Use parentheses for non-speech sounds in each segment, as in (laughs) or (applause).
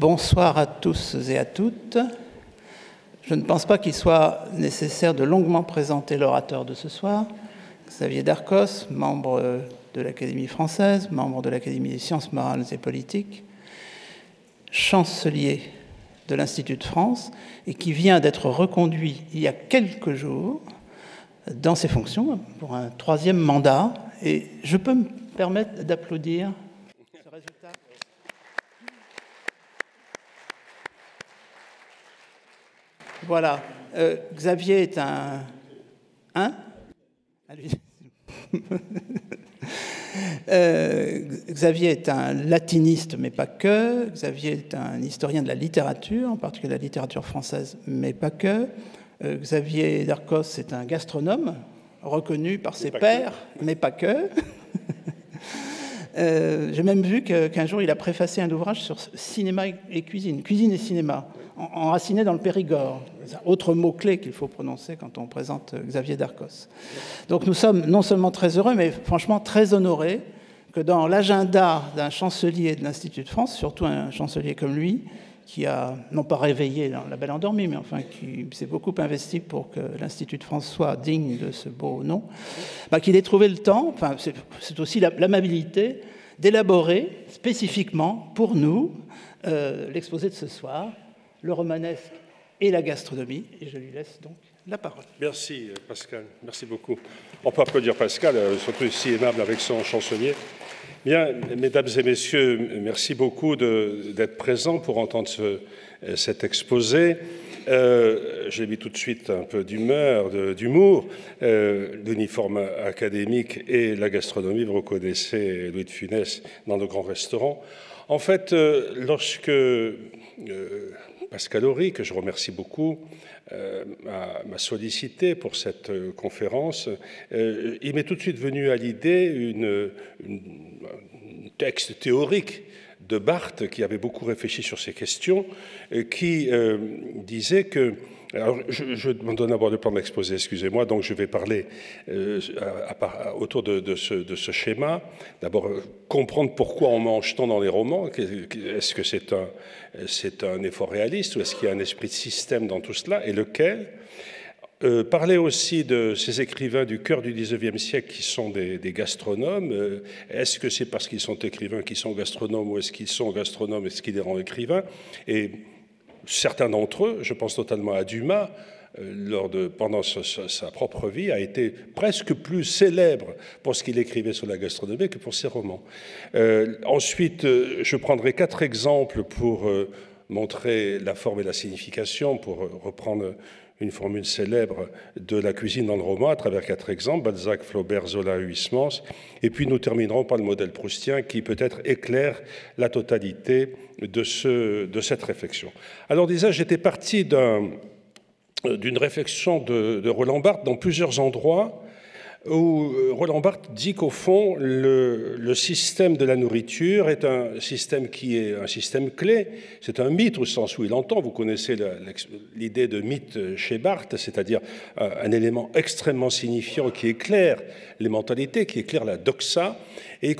Bonsoir à tous et à toutes. Je ne pense pas qu'il soit nécessaire de longuement présenter l'orateur de ce soir, Xavier Darcos, membre de l'Académie française, membre de l'Académie des sciences morales et politiques, chancelier de l'Institut de France et qui vient d'être reconduit il y a quelques jours dans ses fonctions pour un troisième mandat. Et je peux me permettre d'applaudir Voilà. Euh, Xavier est un. Hein (laughs) euh, Xavier est un latiniste, mais pas que. Xavier est un historien de la littérature, en particulier de la littérature française, mais pas que. Euh, Xavier Darcos est un gastronome reconnu par ses pairs, mais pas que. j'ai même vu qu'un jour, il a préfacé un ouvrage sur cinéma et cuisine, cuisine et cinéma enraciné dans le Périgord. autre mot-clé qu'il faut prononcer quand on présente euh, Xavier Darcos. Donc nous sommes non seulement très heureux, mais franchement très honorés que dans l'agenda d'un chancelier de l'Institut de France, surtout un chancelier comme lui, qui a, non pas réveillé la belle endormie, mais enfin qui s'est beaucoup investi pour que l'Institut de France soit digne de ce beau nom, bah, qu'il ait trouvé le temps, enfin, c'est aussi l'amabilité, d'élaborer spécifiquement pour nous euh, l'exposé de ce soir, le romanesque et la gastronomie. Et je lui laisse donc la parole. Merci euh, Pascal, merci beaucoup. On peut applaudir Pascal, euh, surtout si aimable avec son chansonnier. Bien, mesdames et messieurs, merci beaucoup d'être présents pour entendre ce, euh, cet exposé. J'ai mis tout de suite un peu d'humeur, d'humour. L'uniforme académique et la gastronomie, vous reconnaissez Louis de Funès dans de grands restaurants. En fait, lorsque Pascal Horry, que je remercie beaucoup, euh, m'a sollicité pour cette euh, conférence. Euh, il m'est tout de suite venu à l'idée une, un texte théorique de Barthes, qui avait beaucoup réfléchi sur ces questions, euh, qui euh, disait que je, me donne d'abord le plan de l'exposé, excusez-moi, donc je vais parler euh, autour de, ce, schéma. D'abord, comprendre pourquoi on mange tant dans les romans. Est-ce que c'est un effort réaliste ou est-ce qu'il y a un esprit de système dans tout cela Et lequel euh, parler aussi de ces écrivains du cœur du 19e siècle qui sont des, gastronomes. Euh, est-ce que c'est parce qu'ils sont écrivains qu'ils sont gastronomes ou est-ce qu'ils sont gastronomes et ce qui les rend écrivains Et certains d'entre eux, je pense totalement à Dumas, euh, pendant sa, sa propre vie, a été presque plus célèbre pour ce qu'il écrivait sur la gastronomie que pour ses romans. ensuite, je prendrai quatre exemples pour montrer la forme et la signification, pour reprendre une formule célèbre de la cuisine dans le roman à travers quatre exemples, Balzac, Flaubert, Zola, Huysmans. Et puis nous terminerons par le modèle proustien qui peut-être éclaire la totalité de, cette réflexion. Alors déjà, j'étais parti d'une réflexion de, de, Roland Barthes dans plusieurs endroits où euh, Roland Barthes dit qu'au fond, le, système de la nourriture est un système qui est un système clé. C'est un mythe au sens où il entend. Vous connaissez l'idée de mythe euh, chez Barthes, c'est-à-dire euh, un, élément extrêmement signifiant qui éclaire les mentalités, qui éclaire la doxa, et il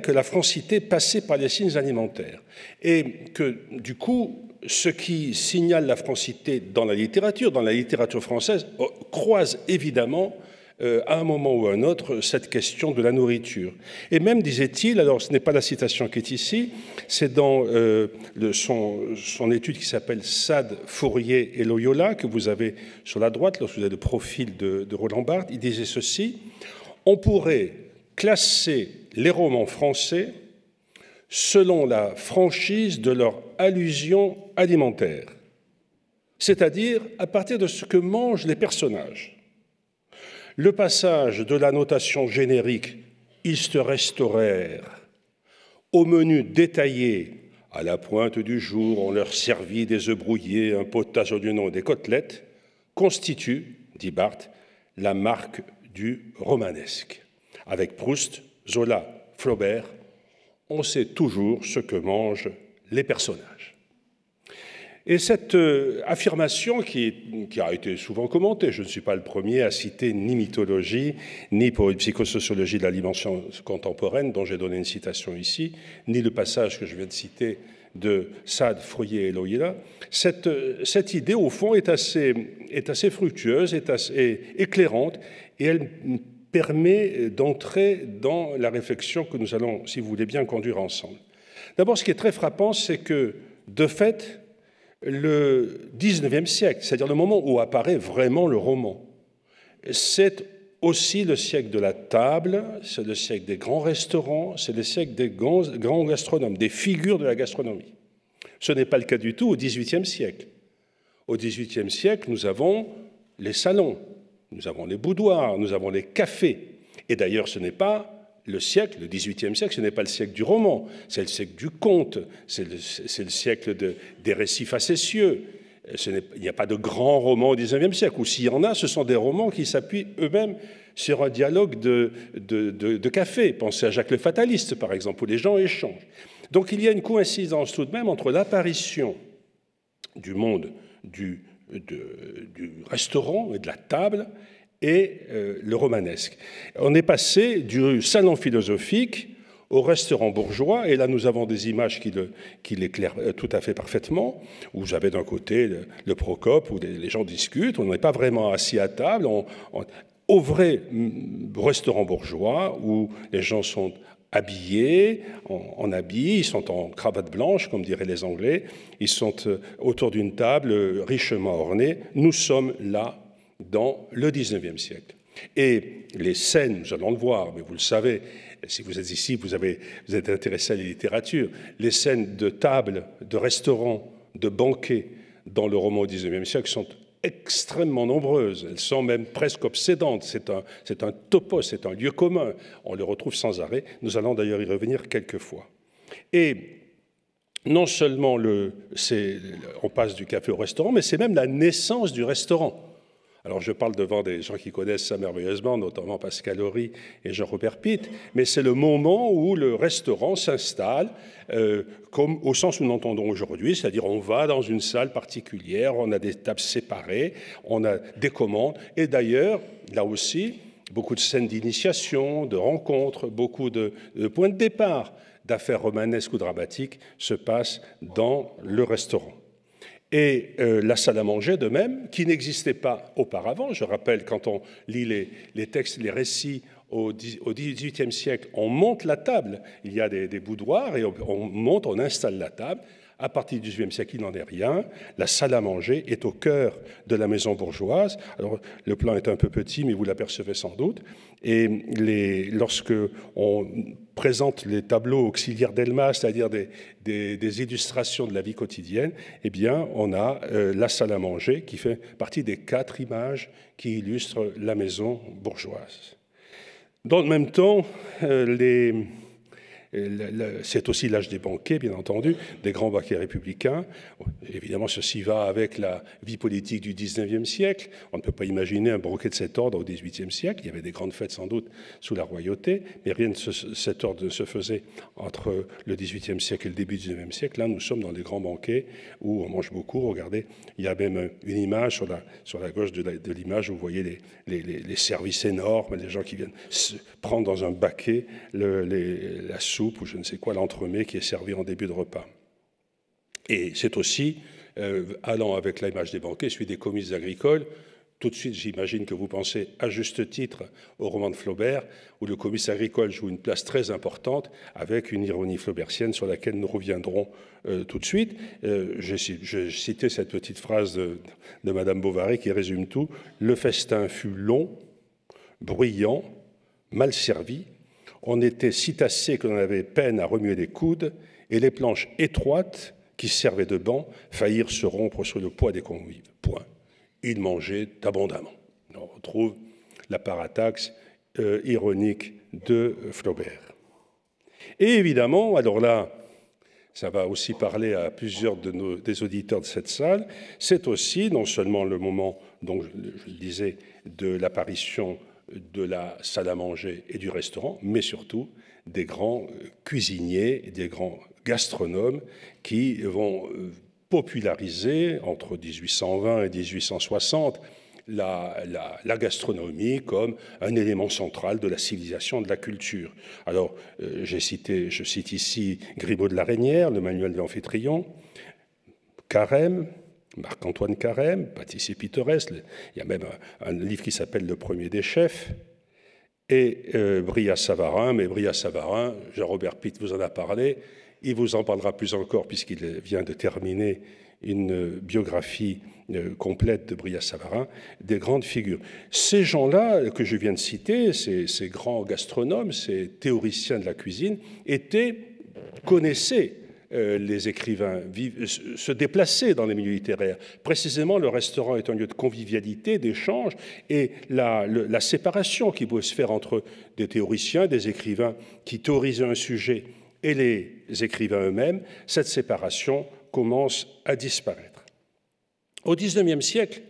que la francité passait par les signes alimentaires. Et que, du coup, ce qui signale la francité dans la littérature, dans la littérature française, oh, croise évidemment euh, à un moment ou à un autre cette question de la nourriture. Et même, disait-il, alors ce n'est pas la citation qui est ici, c'est dans euh, son, étude qui s'appelle Sade, Fourier et Loyola, que vous avez sur la droite, lorsque vous avez le profil de, de Roland Barthes, il disait ceci, on pourrait classer les romans français selon la franchise de leur allusion alimentaire, c'est-à-dire à partir de ce que mangent les personnages le passage de la notation générique ils se restaurèrent au menu détaillé à la pointe du jour, on leur servit des œufs brouillés, un potage au nom des côtelettes, constitue, dit Barthes, la marque du romanesque. Avec Proust, Zola, Flaubert, on sait toujours ce que mangent les personnages. Et cette euh, affirmation, qui, a été souvent commentée, je ne suis pas le premier à citer ni mythologie, ni pour une psychosociologie de la dimension contemporaine, dont j'ai donné une citation ici, ni le passage que je viens de citer de Sade, Fourier et Loïla, cette, euh, cette, idée, au fond, est assez, est assez fructueuse, est assez éclairante, et elle permet d'entrer dans la réflexion que nous allons, si vous voulez bien, conduire ensemble. D'abord, ce qui est très frappant, c'est que, de fait, le 19e siècle, c'est-à-dire le moment où apparaît vraiment le roman. C'est aussi le siècle de la table, c'est le siècle des grands restaurants, c'est le siècle des grands gastronomes, des figures de la gastronomie. Ce n'est pas le cas du tout au XVIIIe siècle. Au XVIIIe siècle, nous avons les salons, nous avons les boudoirs, nous avons les cafés. Et d'ailleurs, ce n'est pas le siècle, le XVIIIe siècle, ce n'est pas le siècle du roman, c'est le siècle du conte, c'est le, siècle des récits facétieux. il n'y a pas de grands romans au XIXe siècle, ou s'il y en a, ce sont des romans qui s'appuient eux-mêmes sur un dialogue de, café. Pensez à Jacques le Fataliste, par exemple, où les gens échangent. Donc il y a une coïncidence tout de même entre l'apparition du monde du, du restaurant et de la table et euh, le romanesque. On est passé du salon philosophique au restaurant bourgeois, et là nous avons des images qui, le, qui l'éclairent euh, tout à fait parfaitement, où vous avez d'un côté le, Procope, où les, gens discutent, on n'est pas vraiment assis à table, au vrai mm, restaurant bourgeois, où les gens sont habillés, en, habits, ils sont en cravate blanche, comme diraient les Anglais, ils sont euh, autour d'une table richement ornée. Nous sommes là dans le 19e siècle. Et les scènes, nous allons le voir, mais vous le savez, si vous êtes ici, vous, avez, vous êtes intéressé à la littérature, les scènes de table, de restaurant, de banquet dans le roman au XIXe siècle sont extrêmement nombreuses, elles sont même presque obsédantes, c'est un, c'est un topos, c'est un lieu commun, on le retrouve sans arrêt, nous allons d'ailleurs y revenir quelques fois. Et non seulement le, on passe du café au restaurant, mais c'est même la naissance du restaurant. Alors je parle devant des gens qui connaissent ça merveilleusement, notamment Pascal Horry et Jean-Robert Pitt, mais c'est le moment où le restaurant s'installe euh, au sens où nous l'entendons aujourd'hui, c'est-à-dire on va dans une salle particulière, on a des tables séparées, on a des commandes, et d'ailleurs, là aussi, beaucoup de scènes d'initiation, de rencontres, beaucoup de points de départ d'affaires romanesques ou dramatiques se passent dans le restaurant et euh, la salle à manger de même, qui n'existait pas auparavant. Je rappelle, quand on lit les, les textes, les récits au XVIIIe siècle, on monte la table. Il y a des, boudoirs et on, monte, on installe la table. À partir du XVIIIe siècle, il n'en est rien. La salle à manger est au cœur de la maison bourgeoise. Alors, le plan est un peu petit, mais vous l'apercevez sans doute. Et les, lorsque on présente les tableaux auxiliaires d'Elma, c'est-à-dire des, illustrations de la vie quotidienne, eh bien, on a euh, la salle à manger qui fait partie des quatre images qui illustrent la maison bourgeoise. Dans le même temps, euh, les c'est aussi l'âge des banquets, bien entendu, des grands banquets républicains. Évidemment, ceci va avec la vie politique du 19e siècle. On ne peut pas imaginer un banquet de cet ordre au 18e siècle. Il y avait des grandes fêtes, sans doute, sous la royauté, mais rien de cet ordre ne se faisait entre le 18e siècle et le début du 19e siècle. Là, nous sommes dans les grands banquets où on mange beaucoup. Regardez, il y a même une image sur la, sur la gauche de l'image où vous voyez les, les, services énormes, les gens qui viennent prendre dans un baquet le, la soupe ou je ne sais quoi, l'entremets qui est servi en début de repas. Et c'est aussi, euh, allant avec l'image des banquets, celui des commis agricoles. Tout de suite, j'imagine que vous pensez à juste titre au roman de Flaubert, où le commis agricole joue une place très importante, avec une ironie flaubertienne sur laquelle nous reviendrons euh, tout de suite. Euh, je J'ai cité cette petite phrase de, de Madame Bovary qui résume tout. Le festin fut long, bruyant, mal servi, on était si tassé que l'on avait peine à remuer les coudes, et les planches étroites qui servaient de banc faillirent se rompre sous le poids des convives. Point. Ils mangeaient abondamment. On retrouve la parataxe euh, ironique de Flaubert. Et évidemment, alors là, ça va aussi parler à plusieurs des auditeurs de cette salle, c'est aussi non seulement le moment, dont je, je le disais, de l'apparition de la salle à manger et du restaurant, mais surtout des grands euh, cuisiniers, des grands gastronomes qui vont euh, populariser entre 1820 et 1860 la, gastronomie comme un élément central de la civilisation, de la culture. Alors, euh, j'ai cité, je cite ici Grimaud de la Reynière, le manuel de l'Amphitryon, Carême, Marc-Antoine Carême, pâtissier pittoresque. Il y a même un, livre qui s'appelle Le premier des chefs. Et euh, Bria Savarin, mais Bria Savarin, Jean-Robert Pitt vous en a parlé. Il vous en parlera plus encore puisqu'il vient de terminer une biographie euh, complète de Bria Savarin, des grandes figures. Ces gens-là que je viens de citer, ces, grands gastronomes, ces théoriciens de la cuisine, étaient, connaissaient euh, les écrivains, se déplacer dans les milieux littéraires. Précisément, le restaurant est un lieu de convivialité, d'échange, et la, séparation qui peut se faire entre des théoriciens, des écrivains qui théorisent un sujet et les écrivains eux-mêmes, cette séparation commence à disparaître. Au XIXe siècle,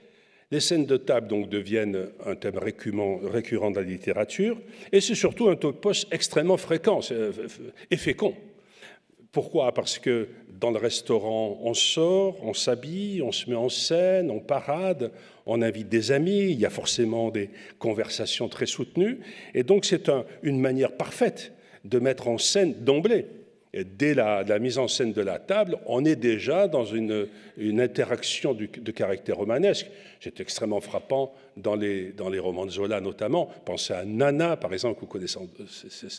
les scènes de table deviennent un thème récurrent, de la littérature, et c'est surtout un topos extrêmement fréquent et euh, fécond. Pourquoi Parce que dans le restaurant, on sort, on s'habille, on se met en scène, on parade, on invite des amis, il y a forcément des conversations très soutenues. Et donc c'est une manière parfaite de mettre en scène d'emblée dès la, mise en scène de la table, on est déjà dans une, interaction de caractère romanesque. C'est extrêmement frappant dans les, dans les romans de Zola notamment. Pensez à Nana, par exemple, que vous connaissez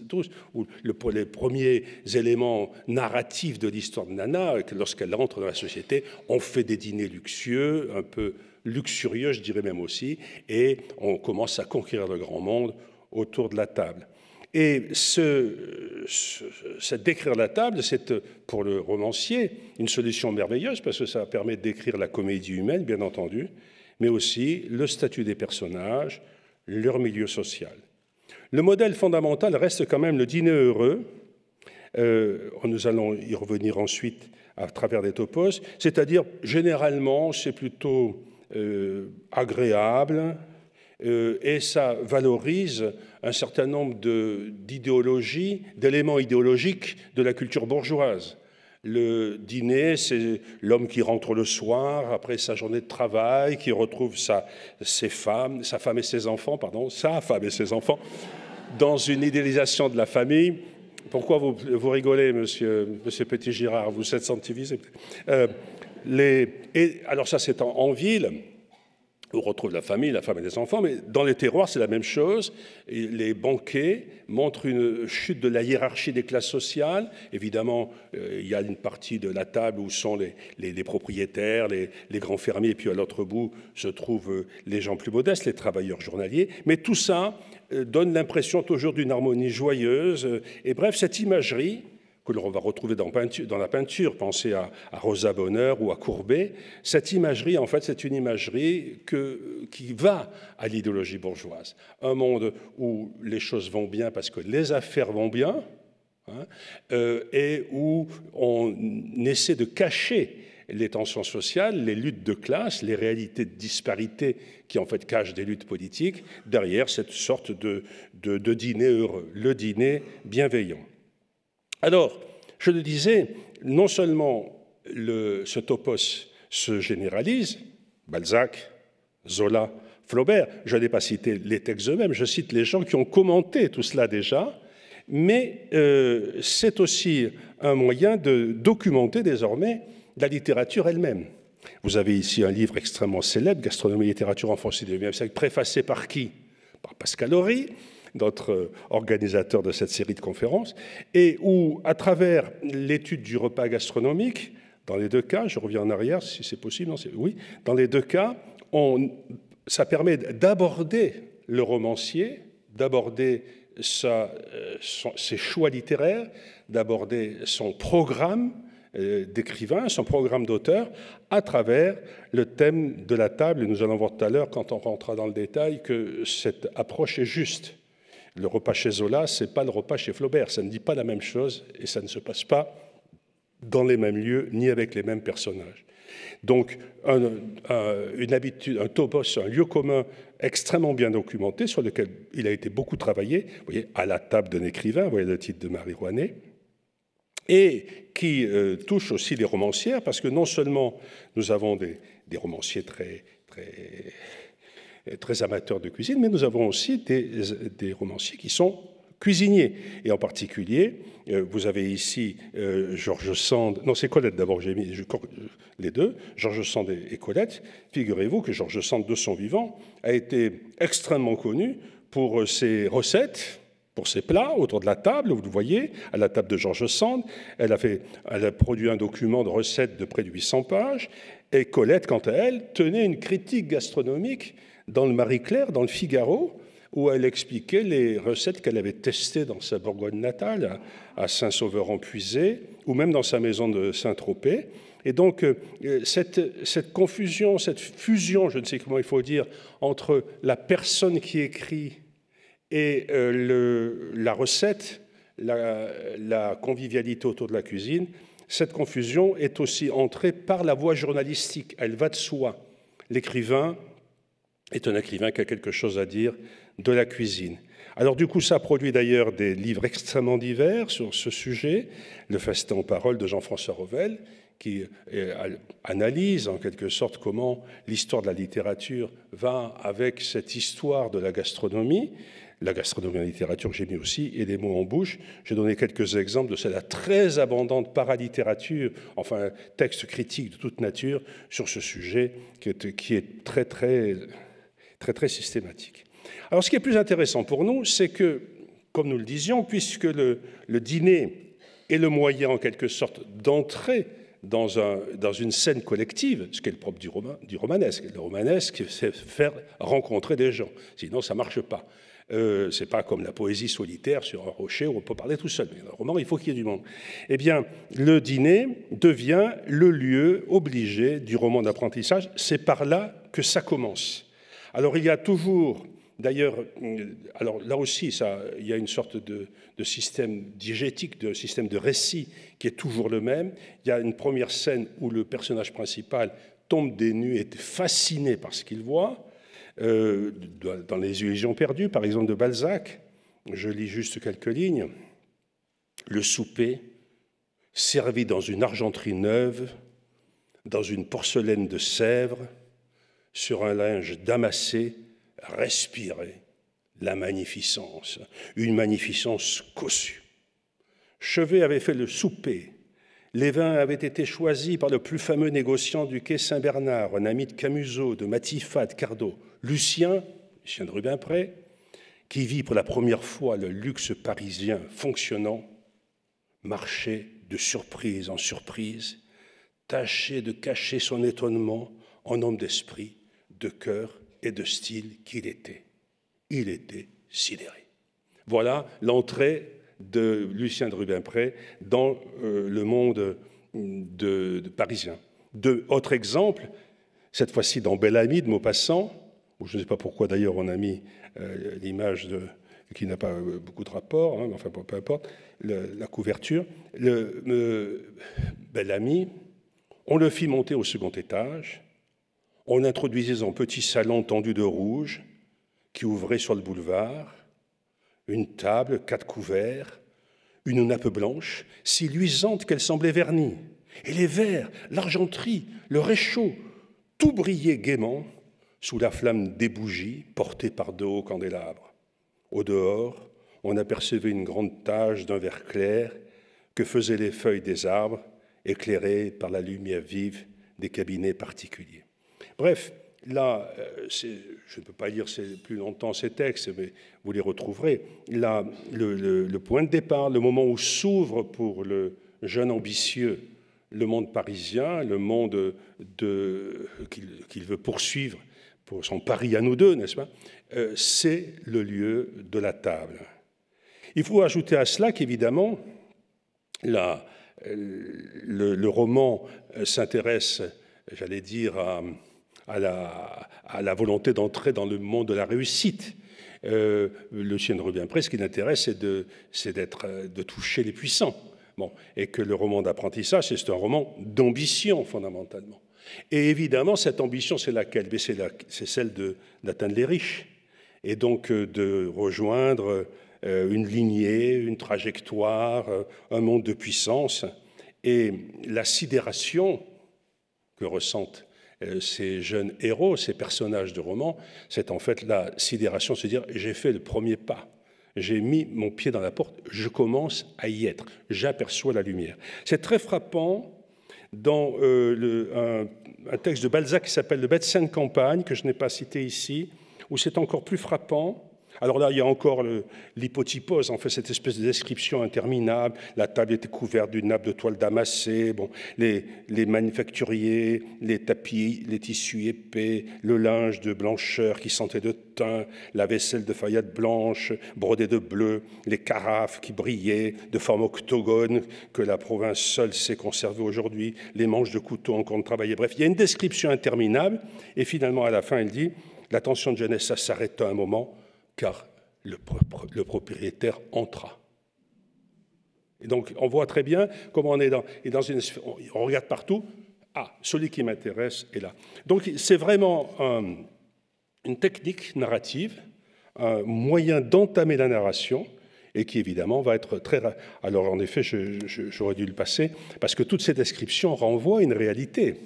tous, où le, les premiers éléments narratifs de l'histoire de Nana, euh, lorsqu'elle entre dans la société, on fait des dîners luxueux, un peu luxurieux, je dirais même aussi, et on commence à conquérir le grand monde autour de la table. Et ce, cette décrire la table, c'est euh, pour le romancier une solution merveilleuse parce que ça permet de décrire la comédie humaine, bien entendu, mais aussi le statut des personnages, leur milieu social. Le modèle fondamental reste quand même le dîner heureux. Euh, nous allons y revenir ensuite à travers des topos, c'est-à-dire généralement c'est plutôt euh, agréable, euh, et ça valorise un certain nombre d'idéologies, d'éléments idéologiques de la culture bourgeoise. Le dîner, c'est l'homme qui rentre le soir après sa journée de travail, qui retrouve sa, ses femmes, sa femme et ses enfants, pardon, sa femme et ses enfants, dans une idéalisation de la famille. Pourquoi vous, vous rigolez, monsieur, monsieur Petit-Girard Vous êtes sensitivisé. Euh, alors ça, c'est en ville on retrouve la famille, la femme et les enfants, mais dans les terroirs, c'est la même chose. Et les banquets montrent une chute de la hiérarchie des classes sociales. Évidemment, euh, il y a une partie de la table où sont les, propriétaires, les, grands fermiers, et puis à l'autre bout se trouvent euh, les gens plus modestes, les travailleurs journaliers. Mais tout ça euh, donne l'impression toujours d'une harmonie joyeuse. Et bref, cette imagerie que l'on va retrouver dans, la peinture, pensez à, Rosa Bonheur ou à Courbet, cette imagerie, en fait, c'est une imagerie qui va à l'idéologie bourgeoise. Un monde où les choses vont bien parce que les affaires vont bien, hein, euh, et où on essaie de cacher les tensions sociales, les luttes de classe, les réalités de disparité qui en fait cachent des luttes politiques, derrière cette sorte de dîner heureux, le dîner bienveillant. Alors, je le disais, non seulement ce topos se généralise, Balzac, Zola, Flaubert, je n'ai pas cité les textes eux-mêmes, je cite les gens qui ont commenté tout cela déjà, mais euh, c'est aussi un moyen de documenter désormais la littérature elle-même. Vous avez ici un livre extrêmement célèbre, Gastronomie et littérature en France du XIXe siècle, préfacé par qui Par Pascal Horry, notre euh, organisateur de cette série de conférences, et où, à travers l'étude du repas gastronomique, dans les deux cas, je reviens en arrière si c'est possible, oui, dans les deux cas, on, ça permet d'aborder le romancier, d'aborder euh, ses choix littéraires, d'aborder son programme euh, d'écrivain, son programme d'auteur, à travers le thème de la table. Et nous allons voir tout à l'heure, quand on rentrera dans le détail, que cette approche est juste. Le repas chez Zola, ce n'est pas le repas chez Flaubert. Ça ne dit pas la même chose et ça ne se passe pas dans les mêmes lieux ni avec les mêmes personnages. Donc, un, euh, une habitude, un topos, un lieu commun extrêmement bien documenté sur lequel il a été beaucoup travaillé, vous voyez, à la table d'un écrivain, vous voyez le titre de Marie Rouanet, et qui euh, touche aussi les romancières, parce que non seulement nous avons des, des romanciers très, très très amateurs de cuisine, mais nous avons aussi des, romanciers qui sont cuisiniers. Et en particulier, euh, vous avez ici euh, Georges Sand. Non, c'est Colette d'abord, j'ai mis euh, les deux, Georges Sand et, Colette. Figurez-vous que Georges Sand, de son vivant, a été extrêmement connu pour ses recettes. Pour ses plats autour de la table, vous le voyez, à la table de Georges Sand, elle a, elle a produit un document de recettes de près de 800 pages, et Colette, quant à elle, tenait une critique gastronomique dans le Marie-Claire, dans le Figaro, où elle expliquait les recettes qu'elle avait testées dans sa Bourgogne natale, à Saint-Sauveur-en-Puisé, ou même dans sa maison de Saint-Tropez. Et donc, euh, cette, cette, confusion, cette fusion, je ne sais comment il faut dire, entre la personne qui écrit et euh, le, la recette, la, la, convivialité autour de la cuisine, cette confusion est aussi entrée par la voie journalistique. Elle va de soi. L'écrivain est un écrivain qui a quelque chose à dire de la cuisine. Alors du coup, ça produit d'ailleurs des livres extrêmement divers sur ce sujet, Le Festin en parole de Jean-François Revel, qui euh, analyse en quelque sorte comment l'histoire de la littérature va avec cette histoire de la gastronomie, la gastronomie en littérature j'ai mis aussi, et des mots en bouche. J'ai donné quelques exemples de cette très abondante paralittérature, enfin texte critique de toute nature sur ce sujet qui qui est très très très très systématique. Alors ce qui est plus intéressant pour nous, c'est que, comme nous le disions, puisque le, dîner est le moyen en quelque sorte d'entrer dans, un, dans, une scène collective, ce qui est le propre du, roman, du romanesque. Le romanesque, c'est faire rencontrer des gens, sinon ça ne marche pas. Euh, c'est pas comme la poésie solitaire sur un rocher où on peut parler tout seul. Mais dans le roman, il faut qu'il y ait du monde. Eh bien, le dîner devient le lieu obligé du roman d'apprentissage. C'est par là que ça commence. Alors il y a toujours, d'ailleurs, alors là aussi, ça, il y a une sorte de, système diégétique, de système de récit qui est toujours le même. Il y a une première scène où le personnage principal tombe des nues et est fasciné par ce qu'il voit. Euh, dans Les illusions perdues, par exemple, de Balzac, je lis juste quelques lignes. Le souper, servi dans une argenterie neuve, dans une porcelaine de Sèvres, sur un linge damassé, respirait la magnificence, une magnificence cossue. Chevet avait fait le souper. Les vins avaient été choisis par le plus fameux négociant du quai Saint-Bernard, un ami de Camusot, de Matifat, de Cardo, Lucien, Lucien de Rubempré, qui vit pour la première fois le luxe parisien fonctionnant, marchait de surprise en surprise, tâchait de cacher son étonnement en homme d'esprit, de cœur et de style qu'il était. Il était sidéré. Voilà l'entrée de Lucien de Rubempré dans euh, le monde mm, de, parisien. Deux autres exemple, cette fois-ci dans Ami de Maupassant, où je ne sais pas pourquoi d'ailleurs on a mis euh, l'image qui n'a pas euh, beaucoup de rapport, hein, enfin peu importe, la couverture. Le, Ami. on le fit monter au second étage, on introduisait un petit salon tendu de rouge qui ouvrait sur le boulevard, une table, quatre couverts, une nappe blanche, si luisante qu'elle semblait vernie, et les verres, l'argenterie, le réchaud, tout brillait gaiement sous la flamme des bougies portées par de hauts candélabres. Au dehors, on apercevait une grande tache d'un vert clair que faisaient les feuilles des arbres, éclairées par la lumière vive des cabinets particuliers. Bref, là, euh, je ne peux pas lire plus longtemps ces textes, mais vous les retrouverez. Là, le, point de départ, le moment où s'ouvre pour le jeune ambitieux le monde parisien, le monde qu'il veut poursuivre pour son pari à nous deux, n'est-ce pas euh, C'est le lieu de la table. Il faut ajouter à cela qu'évidemment, euh, le, le, roman s'intéresse, j'allais dire, à à la, à la volonté d'entrer dans le monde de la réussite. Euh, le chien revient presque, ce qui l'intéresse, c'est de, de toucher les puissants. Bon, et que le roman d'apprentissage, c'est un roman d'ambition, fondamentalement. Et évidemment, cette ambition, c'est laquelle ben, C'est celle d'atteindre les riches, et donc euh, de rejoindre euh, une lignée, une trajectoire, un monde de puissance. Et la sidération que ressentent euh, ces jeunes héros, ces personnages de romans, c'est en fait la sidération se dire j'ai fait le premier pas. J'ai mis mon pied dans la porte, je commence à y être, j'aperçois la lumière. C'est très frappant dans euh, un, texte de Balzac qui s'appelle Le Médecin de campagne, que je n'ai pas cité ici, où c'est encore plus frappant alors là, il y a encore l'hypotypose en fait, cette espèce de description interminable. La table était couverte d'une nappe de toile damassée, bon, les, manufacturiers, les tapis, les tissus épais, le linge de blancheur qui sentait de thym, la vaisselle de faillade blanche brodée de bleu, les carafes qui brillaient de forme octogone que la province seule sait conserver aujourd'hui, les manches de couteau encore travaillées. travaillé. Bref, il y a une description interminable. Et finalement, à la fin, elle dit, l'attention de jeunesse, s'arrête un moment car le, propriétaire entra. Et donc, on voit très bien comment on est dans, et dans on regarde partout. Ah, celui qui m'intéresse est là. Donc, c'est vraiment une technique narrative, un moyen d'entamer la narration et qui évidemment va être très... Alors en effet, j'aurais dû le passer, parce que toutes ces descriptions renvoient à une réalité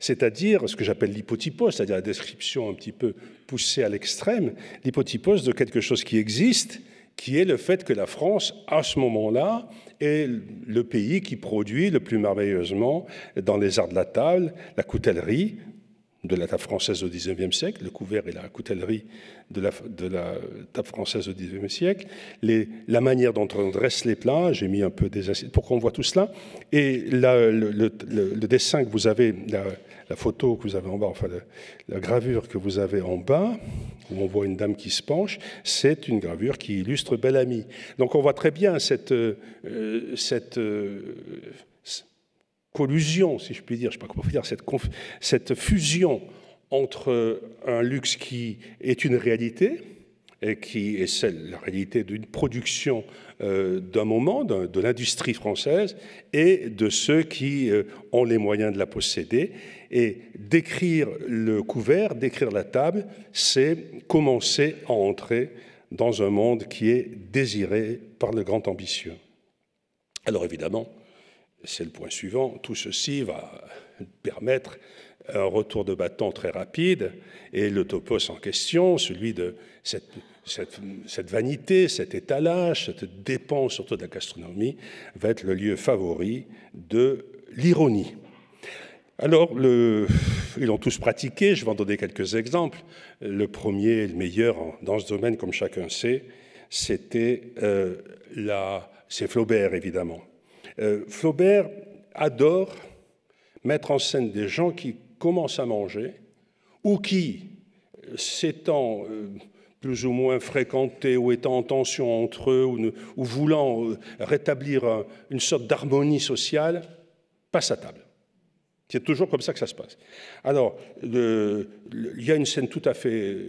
c'est-à-dire ce que j'appelle l'hypotypose, c'est-à-dire la description un petit peu poussée à l'extrême, l'hypotypose de quelque chose qui existe, qui est le fait que la France, à ce moment-là, est le pays qui produit le plus merveilleusement dans les arts de la table, la coutellerie, de la table française au XIXe siècle, le couvert et la coutellerie de la, de la table française au XIXe siècle, les, la manière dont on dresse les plats, j'ai mis un peu des assiettes pour qu'on voit tout cela, et le, dessin que vous avez, la, photo que vous avez en bas, enfin la gravure que vous avez en bas, où on voit une dame qui se penche, c'est une gravure qui illustre Bellamy. Donc on voit très bien cette... Euh, cette euh, collusion, si je puis dire, je sais pas comment dire, cette, cette fusion entre euh, un luxe qui est une réalité, et qui est celle, la réalité d'une production euh, d'un moment, de, l'industrie française, et de ceux qui euh, ont les moyens de la posséder. Et décrire le couvert, décrire la table, c'est commencer à entrer dans un monde qui est désiré par le grand ambitieux. Alors évidemment, c'est le point suivant, tout ceci va permettre un retour de bâton très rapide et le topos en question, celui de cette, vanité, cet étalage, cette dépense surtout de la gastronomie, va être le lieu favori de l'ironie. Alors, ils l'ont tous pratiqué, je vais en donner quelques exemples. Le premier, et le meilleur dans ce domaine, comme chacun sait, c'était euh, C'est Flaubert, évidemment. Euh, Flaubert adore mettre en scène des gens qui commencent à manger ou qui, euh, s'étant euh, plus ou moins fréquentés ou étant en tension entre eux ou, voulant rétablir une sorte d'harmonie sociale, passent à table. C'est toujours comme ça que ça se passe. Alors, il y a une scène tout à fait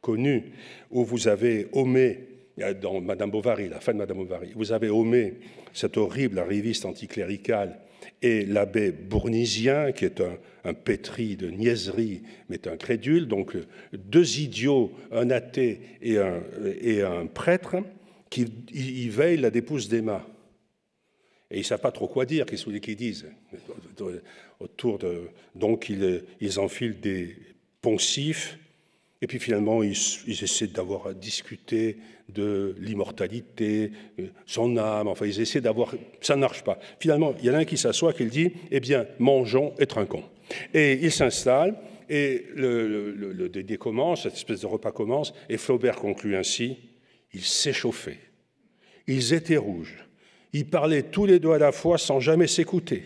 connue où vous avez Homé dans Madame Bovary, la fin de Madame Bovary, vous avez Homé, cet horrible arriviste anticlérical, et l'abbé Bournisien, qui est un, pétri de niaiserie, mais un crédule, donc deux idiots, un athée et un, prêtre, qui y, veillent la dépouse d'Emma. Et ils ne savent pas trop quoi dire, qu'est-ce qu'ils disent. Autour donc ils, ils enfilent des poncifs, et puis finalement, ils, essaient d'avoir à discuter de l'immortalité, euh, son âme, enfin, ils essaient d'avoir... Ça marche pas. Finalement, il y en a un qui s'assoit, qui dit, eh bien, mangeons et trinquons. Et il s'installe, et le, le, le dédé commence, cette espèce de repas commence, et Flaubert conclut ainsi, ils s'échauffaient, ils étaient rouges, ils parlaient tous les deux à la fois sans jamais s'écouter.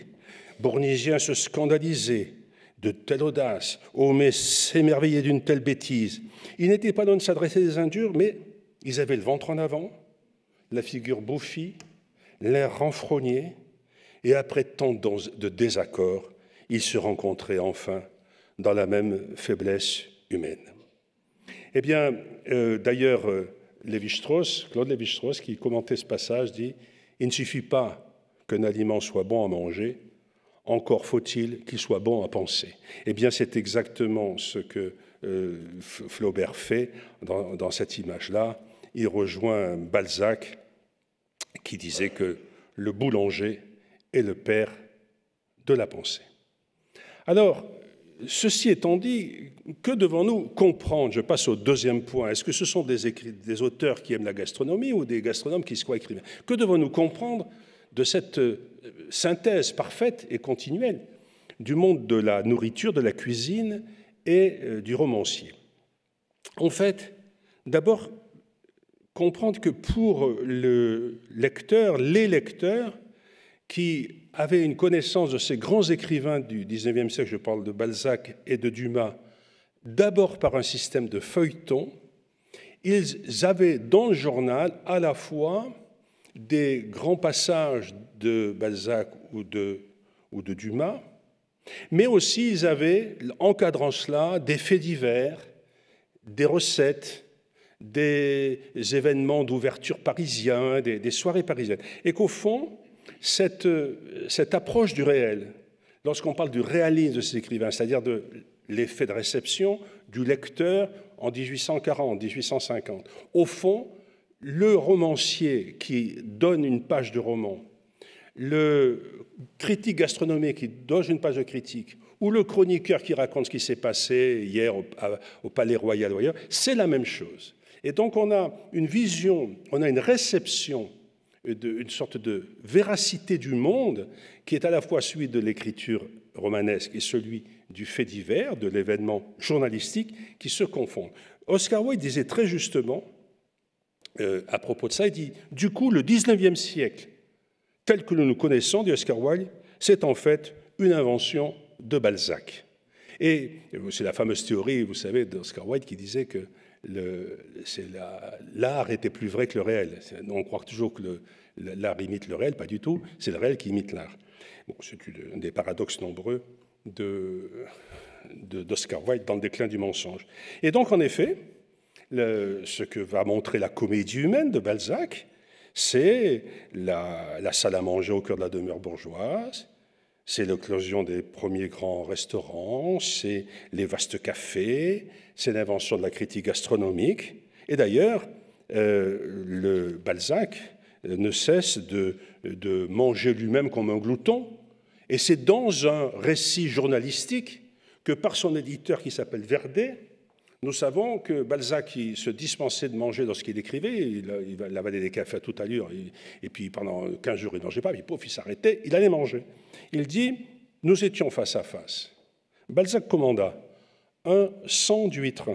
Bournisien se scandalisait, de telle audace, oh mais s'émerveiller d'une telle bêtise. Il n'était pas non de s'adresser des injures, mais ils avaient le ventre en avant, la figure bouffie, l'air renfrogné, et après tant de désaccords, ils se rencontraient enfin dans la même faiblesse humaine. Eh bien, euh, d'ailleurs, euh, Claude Lévi-Strauss, qui commentait ce passage, dit Il ne suffit pas qu'un aliment soit bon à manger, encore faut-il qu'il soit bon à penser. Eh bien, c'est exactement ce que euh, Flaubert fait dans, cette image-là. Il rejoint Balzac qui disait que le boulanger est le père de la pensée. Alors, ceci étant dit, que devons-nous comprendre Je passe au deuxième point. Est-ce que ce sont des, des, auteurs qui aiment la gastronomie ou des gastronomes qui se croient écrivains Que devons-nous comprendre de cette euh, synthèse parfaite et continuelle du monde de la nourriture, de la cuisine et euh, du romancier. En fait, d'abord, comprendre que pour euh, le lecteur, les lecteurs, qui avaient une connaissance de ces grands écrivains du XIXe siècle, je parle de Balzac et de Dumas, d'abord par un système de feuilleton, ils avaient dans le journal à la fois des grands passages de Balzac ou de, Dumas, mais aussi ils avaient, encadrant cela, des faits divers, des recettes, des événements d'ouverture parisiens, des, soirées parisiennes. Et qu'au fond, cette, cette approche du réel, lorsqu'on parle du réalisme de ces écrivains, c'est-à-dire de l'effet de réception du lecteur en 1840, 1850, au fond, le romancier qui donne une page de roman, le critique gastronomique qui donne une page de critique, ou le chroniqueur qui raconte ce qui s'est passé hier au, Palais Royal, c'est la même chose. Et donc on a une vision, on a une réception, d'une une sorte de véracité du monde qui est à la fois celui de l'écriture romanesque et celui du fait divers, de l'événement journalistique, qui se confondent. Oscar Wilde disait très justement, euh, à propos de ça, il dit Du coup, le 19e siècle, tel que nous nous connaissons, dit Oscar Wilde, c'est en fait une invention de Balzac. Et c'est la fameuse théorie, vous savez, d'Oscar Wilde qui disait que l'art était plus vrai que le réel. On croit toujours que l'art imite le réel, pas du tout, c'est le réel qui imite l'art. c'est un des paradoxes nombreux d'Oscar Wilde dans le déclin du mensonge. Et donc, en effet, ce que va montrer la comédie humaine de Balzac, c'est la, salle à manger au cœur de la demeure bourgeoise, c'est l'occlusion des premiers grands restaurants, c'est les vastes cafés, c'est l'invention de la critique gastronomique. Et d'ailleurs, euh, le Balzac ne cesse de, de manger lui-même comme un glouton. Et c'est dans un récit journalistique que par son éditeur qui s'appelle Verdet, nous savons que Balzac se dispensait de manger lorsqu'il écrivait, il, il, avalait des cafés à toute allure, et, puis pendant 15 jours il ne mangeait pas, Mais pauvre, il s'arrêtait, il allait manger. Il dit, nous étions face à face. Balzac commanda un sang d'huître,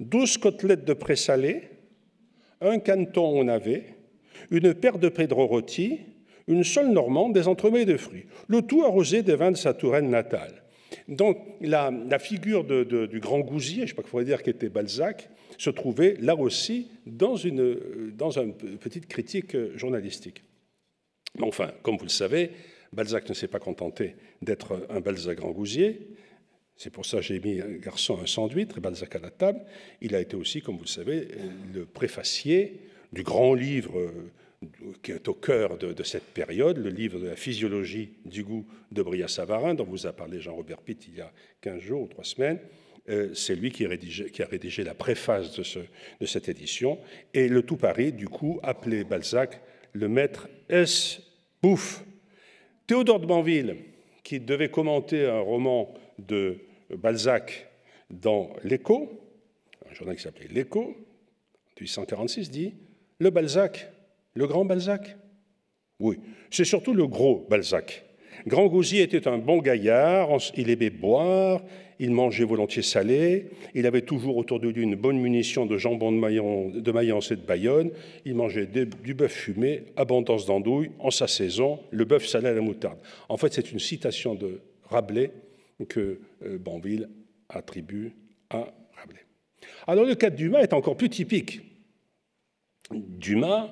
douze côtelettes de salées, un canton on avait, une paire de pédro rôti, une seule normande, des entremets de fruits, le tout arrosé des vins de sa Touraine natale. Donc la, figure du grand gousier, je ne sais pas qu'il faudrait dire qui était Balzac, se trouvait là aussi dans une, dans petite critique euh, journalistique. Mais enfin, comme vous le savez, Balzac ne s'est pas contenté d'être un Balzac grand gousier. C'est pour ça que j'ai mis un garçon un sandwich et Balzac à la table. Il a été aussi, comme vous le savez, euh, le préfacier du grand livre euh, qui est au cœur de, cette période, le livre de la physiologie du goût de Bria Savarin, dont vous a parlé Jean-Robert Pitt il y a 15 jours ou 3 semaines. Euh, c'est lui qui, qui, a rédigé la préface de, ce, de, cette édition. Et le tout Paris, du coup, appelait Balzac le maître S. Bouffe. Théodore de Banville, qui devait commenter un roman de Balzac dans L'Écho, un journal qui s'appelait L'Écho, 1846, dit Le Balzac le grand Balzac Oui, c'est surtout le gros Balzac. Grand Gousier était un bon gaillard, il aimait boire, il mangeait volontiers salé, il avait toujours autour de lui une bonne munition de jambon de Mayence, et de Bayonne, il mangeait du bœuf fumé, abondance d'andouilles, en sa saison, le bœuf salé à la moutarde. En fait, c'est une citation de Rabelais que euh, Banville attribue à Rabelais. Alors le cas de Dumas est encore plus typique. Dumas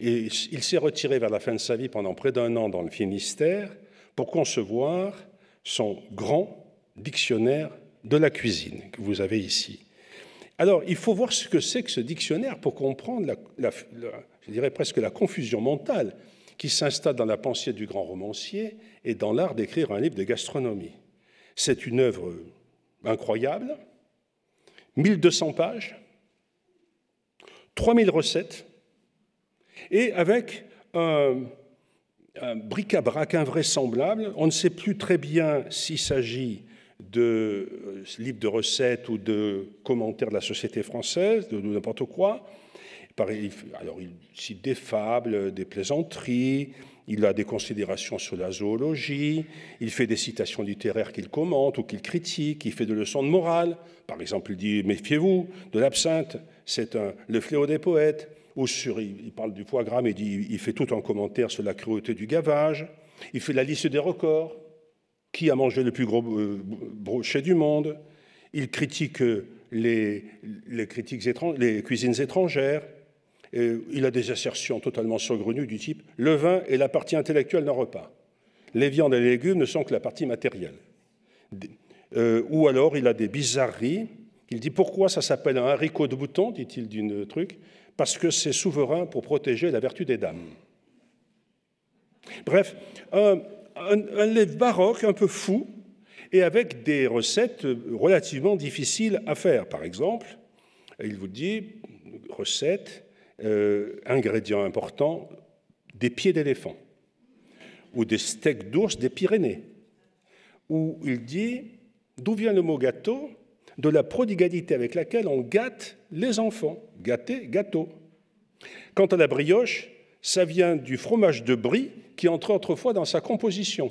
il s'est retiré vers la fin de sa vie pendant près d'un an dans le Finistère pour concevoir son grand dictionnaire de la cuisine que vous avez ici. Alors, il faut voir ce que c'est que ce dictionnaire pour comprendre, je dirais presque la confusion mentale qui s'installe dans la pensée du grand romancier et dans l'art d'écrire un livre de gastronomie. C'est une œuvre incroyable, 1200 pages, 3000 recettes, et avec un, bric-à-brac invraisemblable, on ne sait plus très bien s'il s'agit de euh, livres de recettes ou de commentaires de la société française, de, de n'importe quoi. Alors, il cite des fables, des plaisanteries, il a des considérations sur la zoologie, il fait des citations littéraires qu'il commente ou qu'il critique, il fait des leçons de morale. Par exemple, il dit Méfiez-vous de l'absinthe, c'est le fléau des poètes il parle du foie gras, mais il, il fait tout en commentaire sur la cruauté du gavage. Il fait la liste des records. Qui a mangé le plus gros euh, brochet du monde Il critique euh, les, critiques les cuisines étrangères. Euh, il a des assertions totalement saugrenues du type le vin est la partie intellectuelle d'un repas. Les viandes et les légumes ne sont que la partie matérielle. ou alors il a des bizarreries. Il dit pourquoi ça s'appelle un haricot de bouton, dit-il d'une truc, parce que c'est souverain pour protéger la vertu des dames. Bref, un, un, baroque un peu fou et avec des recettes relativement difficiles à faire. Par exemple, il vous dit recette, euh, ingrédients importants, des pieds d'éléphant ou des steaks d'ours des Pyrénées, où il dit d'où vient le mot gâteau de la prodigalité avec laquelle on gâte les enfants. Gâter, gâteau. Quant à la brioche, ça vient du fromage de brie qui entrait autrefois dans sa composition.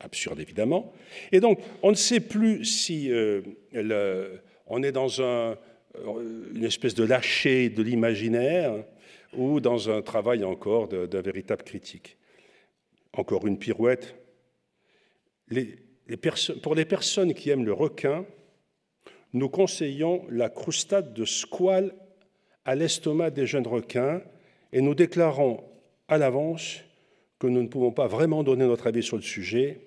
Absurde, évidemment. Et donc, on ne sait plus si euh, on est dans euh, une espèce de lâcher de l'imaginaire ou dans un travail encore d'un véritable critique. Encore une pirouette. pour les personnes qui aiment le requin, nous conseillons la croustade de squale à l'estomac des jeunes requins et nous déclarons à l'avance que nous ne pouvons pas vraiment donner notre avis sur le sujet,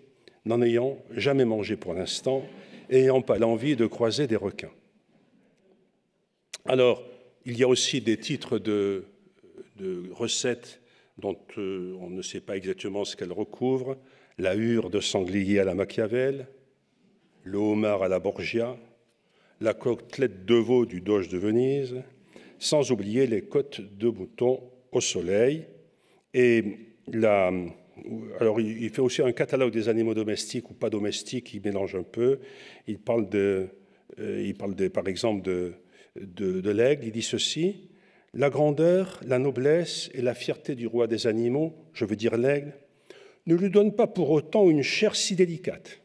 n'en ayant jamais mangé pour l'instant et n'ayant pas l'envie de croiser des requins. Alors, il y a aussi des titres de, recettes dont euh, on ne sait pas exactement ce qu'elles recouvrent. La hure de sanglier à la Machiavel, le homard à la Borgia, la côtelette de veau du Doge de Venise, sans oublier les côtes de mouton au soleil. Et la, alors, il fait aussi un catalogue des animaux domestiques ou pas domestiques, il mélange un peu. Il parle, de, euh, il parle de, par exemple de, de, de l'aigle, il dit ceci La grandeur, la noblesse et la fierté du roi des animaux, je veux dire l'aigle, ne lui donnent pas pour autant une chair si délicate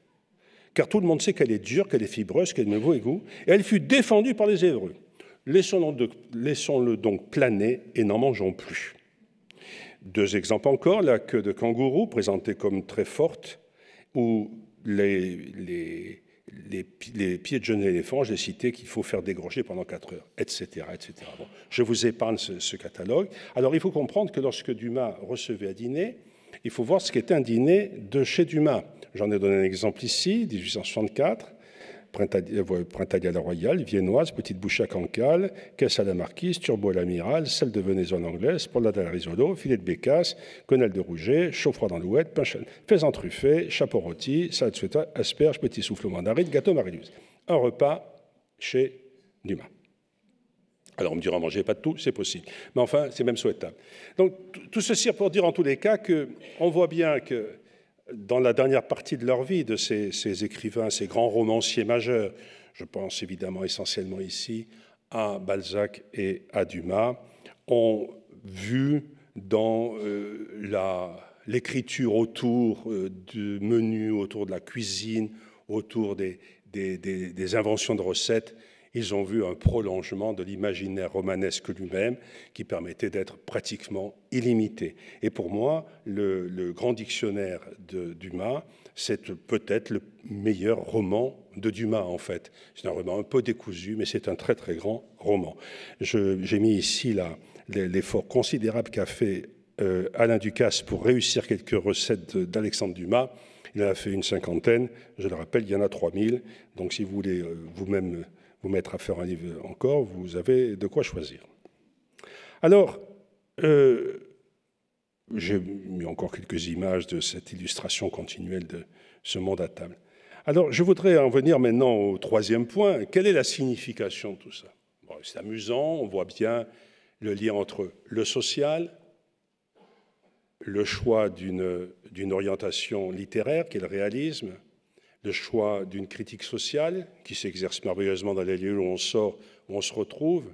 car tout le monde sait qu'elle est dure, qu'elle est fibreuse, qu'elle ne vaut égout, et elle fut défendue par les Hébreux. Laissons-le donc planer et n'en mangeons plus. Deux exemples encore, la queue de kangourou, présentée comme très forte, ou les, les, les, pieds de jeune éléphant, j'ai cité qu'il faut faire dégorger pendant 4 heures, etc. etc. je vous épargne ce, catalogue. Alors il faut comprendre que lorsque Dumas recevait à dîner, il faut voir ce qu'était un dîner de chez Dumas. J'en ai donné un exemple ici, 1864, euh, la Royale, Viennoise, Petite Bouche à Cancale, Caisse à la Marquise, Turbo à l'Amiral, Celle de Venezuela anglaise, Pola à la Risolo, Filet de Bécasse, Quenelle de Rouget, Chauffroi dans l'Ouette, Faisan truffé, Chapeau rôti, Salade Asperge, Petit souffle mandarine, Gâteau Marilus. Un repas chez Dumas. Alors on me dira, manger pas de tout, c'est possible. Mais enfin, c'est même souhaitable. Donc tout ceci pour dire en tous les cas qu'on voit bien que dans la dernière partie de leur vie, de ces, écrivains, ces grands romanciers majeurs. Je pense évidemment essentiellement ici à Balzac et à Dumas, ont vu dans euh, l'écriture autour euh, du menu, autour de la cuisine, autour des inventions de recettes, ils ont vu un prolongement de l'imaginaire romanesque lui-même qui permettait d'être pratiquement illimité. Et pour moi, le, grand dictionnaire de Dumas, c'est peut-être le meilleur roman de Dumas, en fait. C'est un roman un peu décousu, mais c'est un très très grand roman. J'ai mis ici l'effort considérable qu'a fait euh, Alain Ducasse pour réussir quelques recettes d'Alexandre Dumas. Il en a fait une cinquantaine. Je le rappelle, il y en a 3000. Donc si vous voulez euh, vous-même vous mettre à faire un livre encore, vous avez de quoi choisir. Alors, euh, j'ai mis encore quelques images de cette illustration continuelle de ce monde à table. Alors, je voudrais en venir maintenant au troisième point. Quelle est la signification de tout ça C'est amusant, on voit bien le lien entre le social, le choix d'une orientation littéraire, qui est le réalisme, le choix d'une critique sociale qui s'exerce merveilleusement dans les lieux où on sort, où on se retrouve,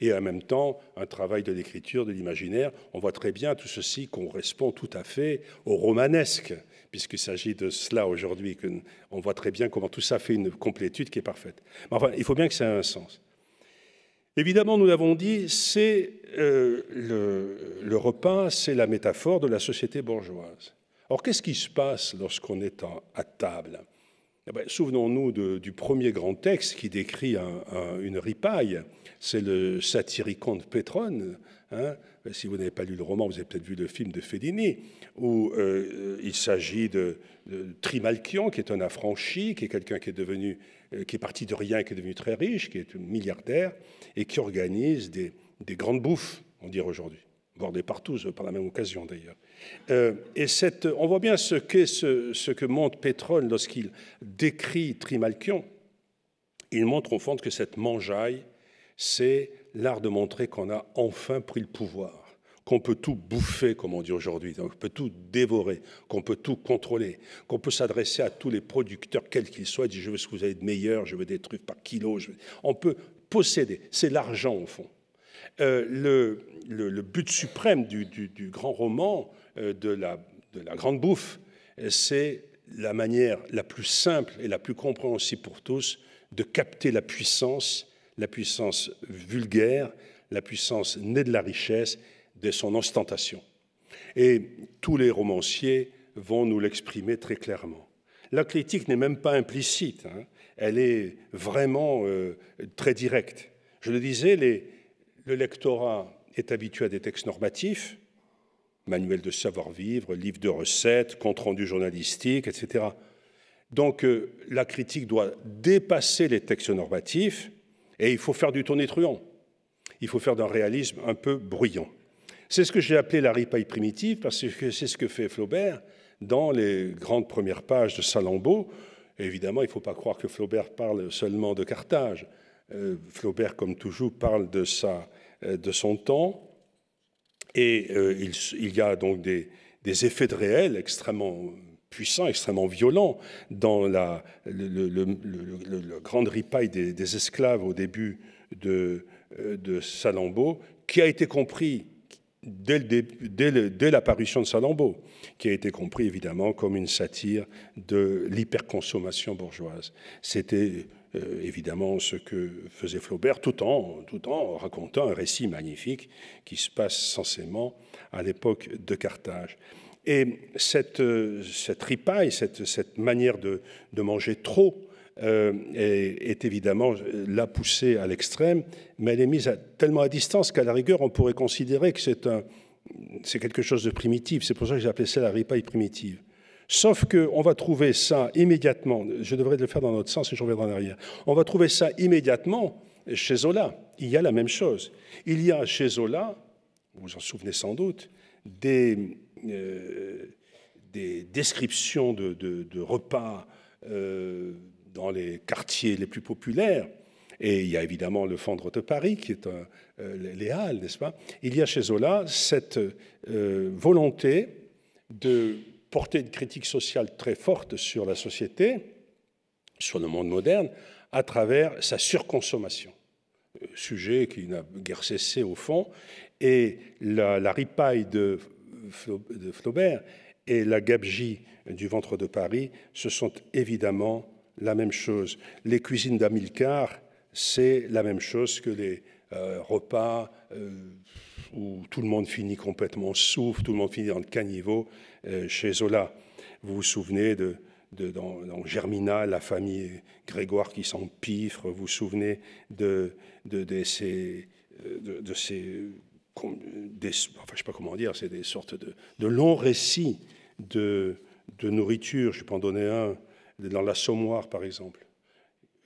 et en même temps un travail de l'écriture, de l'imaginaire. On voit très bien tout ceci correspond tout à fait au romanesque, puisqu'il s'agit de cela aujourd'hui. On voit très bien comment tout ça fait une complétude qui est parfaite. Mais enfin, il faut bien que ça ait un sens. Évidemment, nous l'avons dit, c'est euh, le, repas, c'est la métaphore de la société bourgeoise. Or, qu'est-ce qui se passe lorsqu'on est à table eh ben, souvenons-nous du premier grand texte qui décrit une ripaille, c'est le Satyricon de Pétrone. Hein. Ben, si vous n'avez pas lu le roman, vous avez peut-être vu le film de Fellini, où euh, il s'agit de, Trimalchion, qui est un affranchi, qui est quelqu'un qui est devenu, euh, qui est parti de rien, qui est devenu très riche, qui est milliardaire, et qui organise des, des grandes bouffes, on dirait aujourd'hui bordé partout, par la même occasion d'ailleurs. Euh, et cette, on voit bien ce, ce, ce que montre Pétrole lorsqu'il décrit Trimalchion. Il montre au fond que cette mangeaille, c'est l'art de montrer qu'on a enfin pris le pouvoir, qu'on peut tout bouffer, comme on dit aujourd'hui, qu'on peut tout dévorer, qu'on peut tout contrôler, qu'on peut s'adresser à tous les producteurs, quels qu'ils soient, dire je veux ce que vous avez de meilleur, je veux des trucs par kilo, je on peut posséder, c'est l'argent au fond. Euh, le, le, but suprême du, grand roman, euh, de, la, de la grande bouffe, euh, c'est la manière la plus simple et la plus compréhensible pour tous de capter la puissance, la puissance vulgaire, la puissance née de la richesse, de son ostentation. Et tous les romanciers vont nous l'exprimer très clairement. La critique n'est même pas implicite, hein. elle est vraiment très directe. Je le disais, les, le lectorat est habitué à des textes normatifs, manuels de savoir-vivre, livres de recettes, compte rendu journalistique, etc. Donc euh, la critique doit dépasser les textes normatifs et il faut faire du tournée Il faut faire d'un réalisme un peu bruyant. C'est ce que j'ai appelé la ripaille primitive parce que c'est ce que fait Flaubert dans les grandes premières pages de Salammbô. Évidemment, il ne faut pas croire que Flaubert parle seulement de Carthage. Euh, Flaubert, comme toujours, parle de, sa, euh, de son temps. Et euh, il, y a donc des, effets de réel extrêmement puissants, extrêmement violents dans la le, le, le, grande ripaille des, esclaves au début de, de, Salambo, qui a été compris dès, dès l'apparition de Salambo, qui a été compris évidemment comme une satire de l'hyperconsommation bourgeoise. C'était euh, évidemment ce que faisait Flaubert, tout en, tout en racontant un récit magnifique qui se passe censément à l'époque de Carthage. Et cette, euh, ripaille, cette, manière de, manger trop, euh, est, évidemment la poussée à l'extrême, mais elle est mise à, tellement à distance qu'à la rigueur, on pourrait considérer que c'est c'est quelque chose de primitif. C'est pour ça que j'ai appelé ça la ripaille primitive. Sauf qu'on va trouver ça immédiatement, je devrais le faire dans notre sens et je reviendrai en arrière, on va trouver ça immédiatement chez Zola. Il y a la même chose. Il y a chez Zola, vous vous en souvenez sans doute, des, euh, descriptions de, repas euh, dans les quartiers les plus populaires. Et il y a évidemment le Fendre de Paris, qui est un, euh, les Halles, n'est-ce pas Il y a chez Zola cette volonté de porter une critique sociale très forte sur la société, sur le monde moderne, à travers sa surconsommation. Euh, sujet qui n'a guère cessé au fond. Et la, ripaille de, de, Flaubert et la gabegie du ventre de Paris, ce sont évidemment la même chose. Les cuisines d'Amilcar, c'est la même chose que les euh, repas euh, où tout le monde finit complètement souffle, tout le monde finit dans le caniveau euh, chez Zola. Vous vous souvenez de, dans, Germina, la famille Grégoire qui s'empiffre, vous vous souvenez de, de, ces... De, ces euh, enfin, je sais pas comment dire, c'est des sortes de, longs récits de, nourriture. Je peux en donner un dans l'Assommoir, par exemple.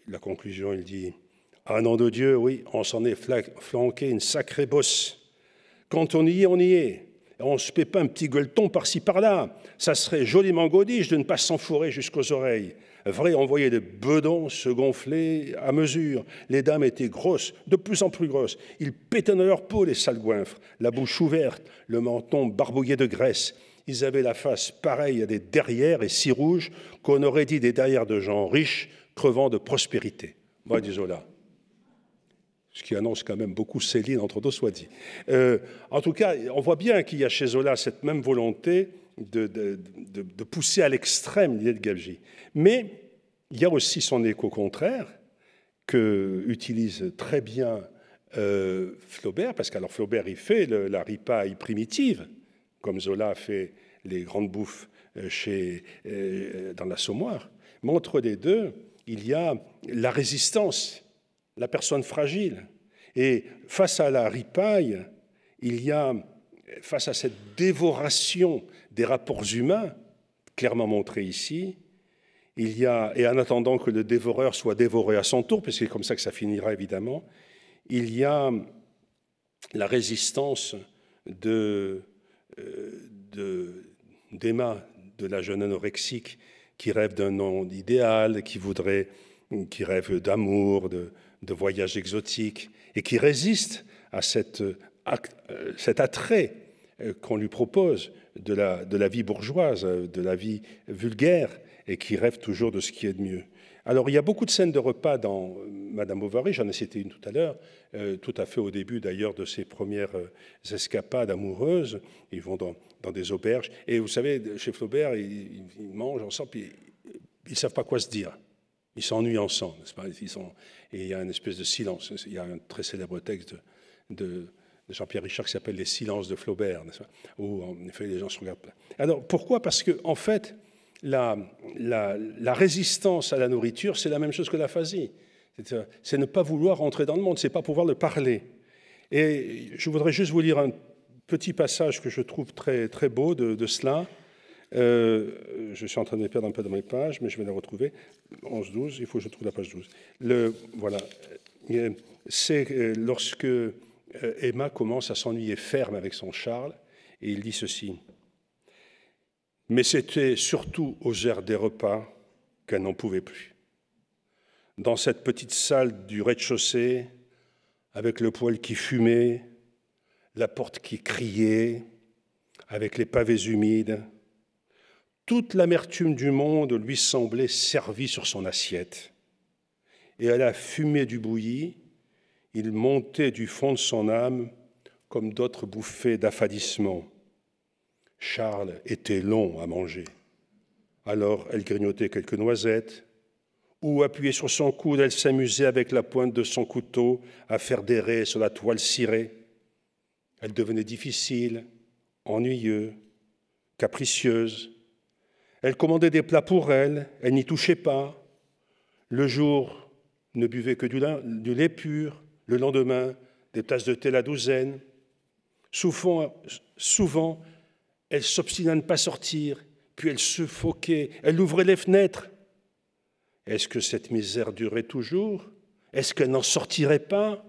La conclusion, il dit Ah, nom de Dieu, oui, on s'en est flanqué une sacrée bosse. Quand on y est, on y est on se pas un petit gueuleton par-ci par-là. Ça serait joliment godiche de ne pas s'enfourrer jusqu'aux oreilles. Vrai, on voyait des bedons se gonfler à mesure. Les dames étaient grosses, de plus en plus grosses. Ils pétaient dans leur peau, les sales goinfres, la bouche ouverte, le menton barbouillé de graisse. Ils avaient la face pareille à des derrières et si rouges qu'on aurait dit des derrières de gens riches crevant de prospérité. Moi, disons ce qui annonce quand même beaucoup Céline, entre deux soit dit. Euh, en tout cas, on voit bien qu'il y a chez Zola cette même volonté de, pousser à l'extrême l'idée de Gabji. Mais il y a aussi son écho contraire que utilise très bien euh, Flaubert, parce qu'alors Flaubert, il fait la ripaille primitive, comme Zola fait les grandes bouffes euh, chez, dans l'assommoir. Mais entre les deux, il y a la résistance la personne fragile. Et face à la ripaille, il y a, face à cette dévoration des rapports humains, clairement montrée ici, il y a, et en attendant que le dévoreur soit dévoré à son tour, parce que c'est comme ça que ça finira évidemment, il y a la résistance de, euh, d'Emma, de, la jeune anorexique, qui rêve d'un monde idéal, qui voudrait, qui rêve d'amour, de, de voyages exotiques et qui résiste à euh, euh, cet attrait euh, qu'on lui propose de la, vie bourgeoise, de la vie vulgaire et qui rêve toujours de ce qui est de mieux. Alors, il y a beaucoup de scènes de repas dans Madame Bovary, j'en ai cité une tout à l'heure, tout à fait au début d'ailleurs de ses premières escapades amoureuses. Ils vont dans, des auberges. Et vous savez, chez Flaubert, ils, mangent ensemble, puis ils ne savent pas quoi se dire. Ils s'ennuient ensemble, n'est-ce pas Ils sont, Et il y a une espèce de silence. Il y a un très célèbre texte de, Jean-Pierre Richard qui s'appelle Les silences de Flaubert, n'est-ce pas Où, en effet, les gens se regardent. Alors, pourquoi Parce que, en fait, la, la, résistance à la nourriture, c'est la même chose que la l'aphasie. C'est ne pas vouloir entrer dans le monde, c'est pas pouvoir le parler. Et je voudrais juste vous lire un petit passage que je trouve très, très beau de, de cela. Euh, je suis en train de perdre un peu dans mes pages, mais je vais les retrouver. 11-12, il faut que je trouve la page 12. voilà. C'est euh, lorsque euh, Emma commence à s'ennuyer ferme avec son Charles, et il dit ceci. Mais c'était surtout aux heures des repas qu'elle n'en pouvait plus. Dans cette petite salle du rez-de-chaussée, avec le poêle qui fumait, la porte qui criait, avec les pavés humides, toute l'amertume du monde lui semblait servie sur son assiette. Et à la fumée du bouilli, il montait du fond de son âme comme d'autres bouffées d'affadissement. Charles était long à manger. Alors elle grignotait quelques noisettes, ou appuyée sur son coude, elle s'amusait avec la pointe de son couteau à faire des raies sur la toile cirée. Elle devenait difficile, ennuyeuse, capricieuse, elle commandait des plats pour elle, elle n'y touchait pas. Le jour, ne buvait que du, lait pur. Le lendemain, des tasses de thé la douzaine. Souvent, souvent elle s'obstinait à ne pas sortir, puis elle suffoquait, elle ouvrait les fenêtres. Est-ce que cette misère durait toujours Est-ce qu'elle n'en sortirait pas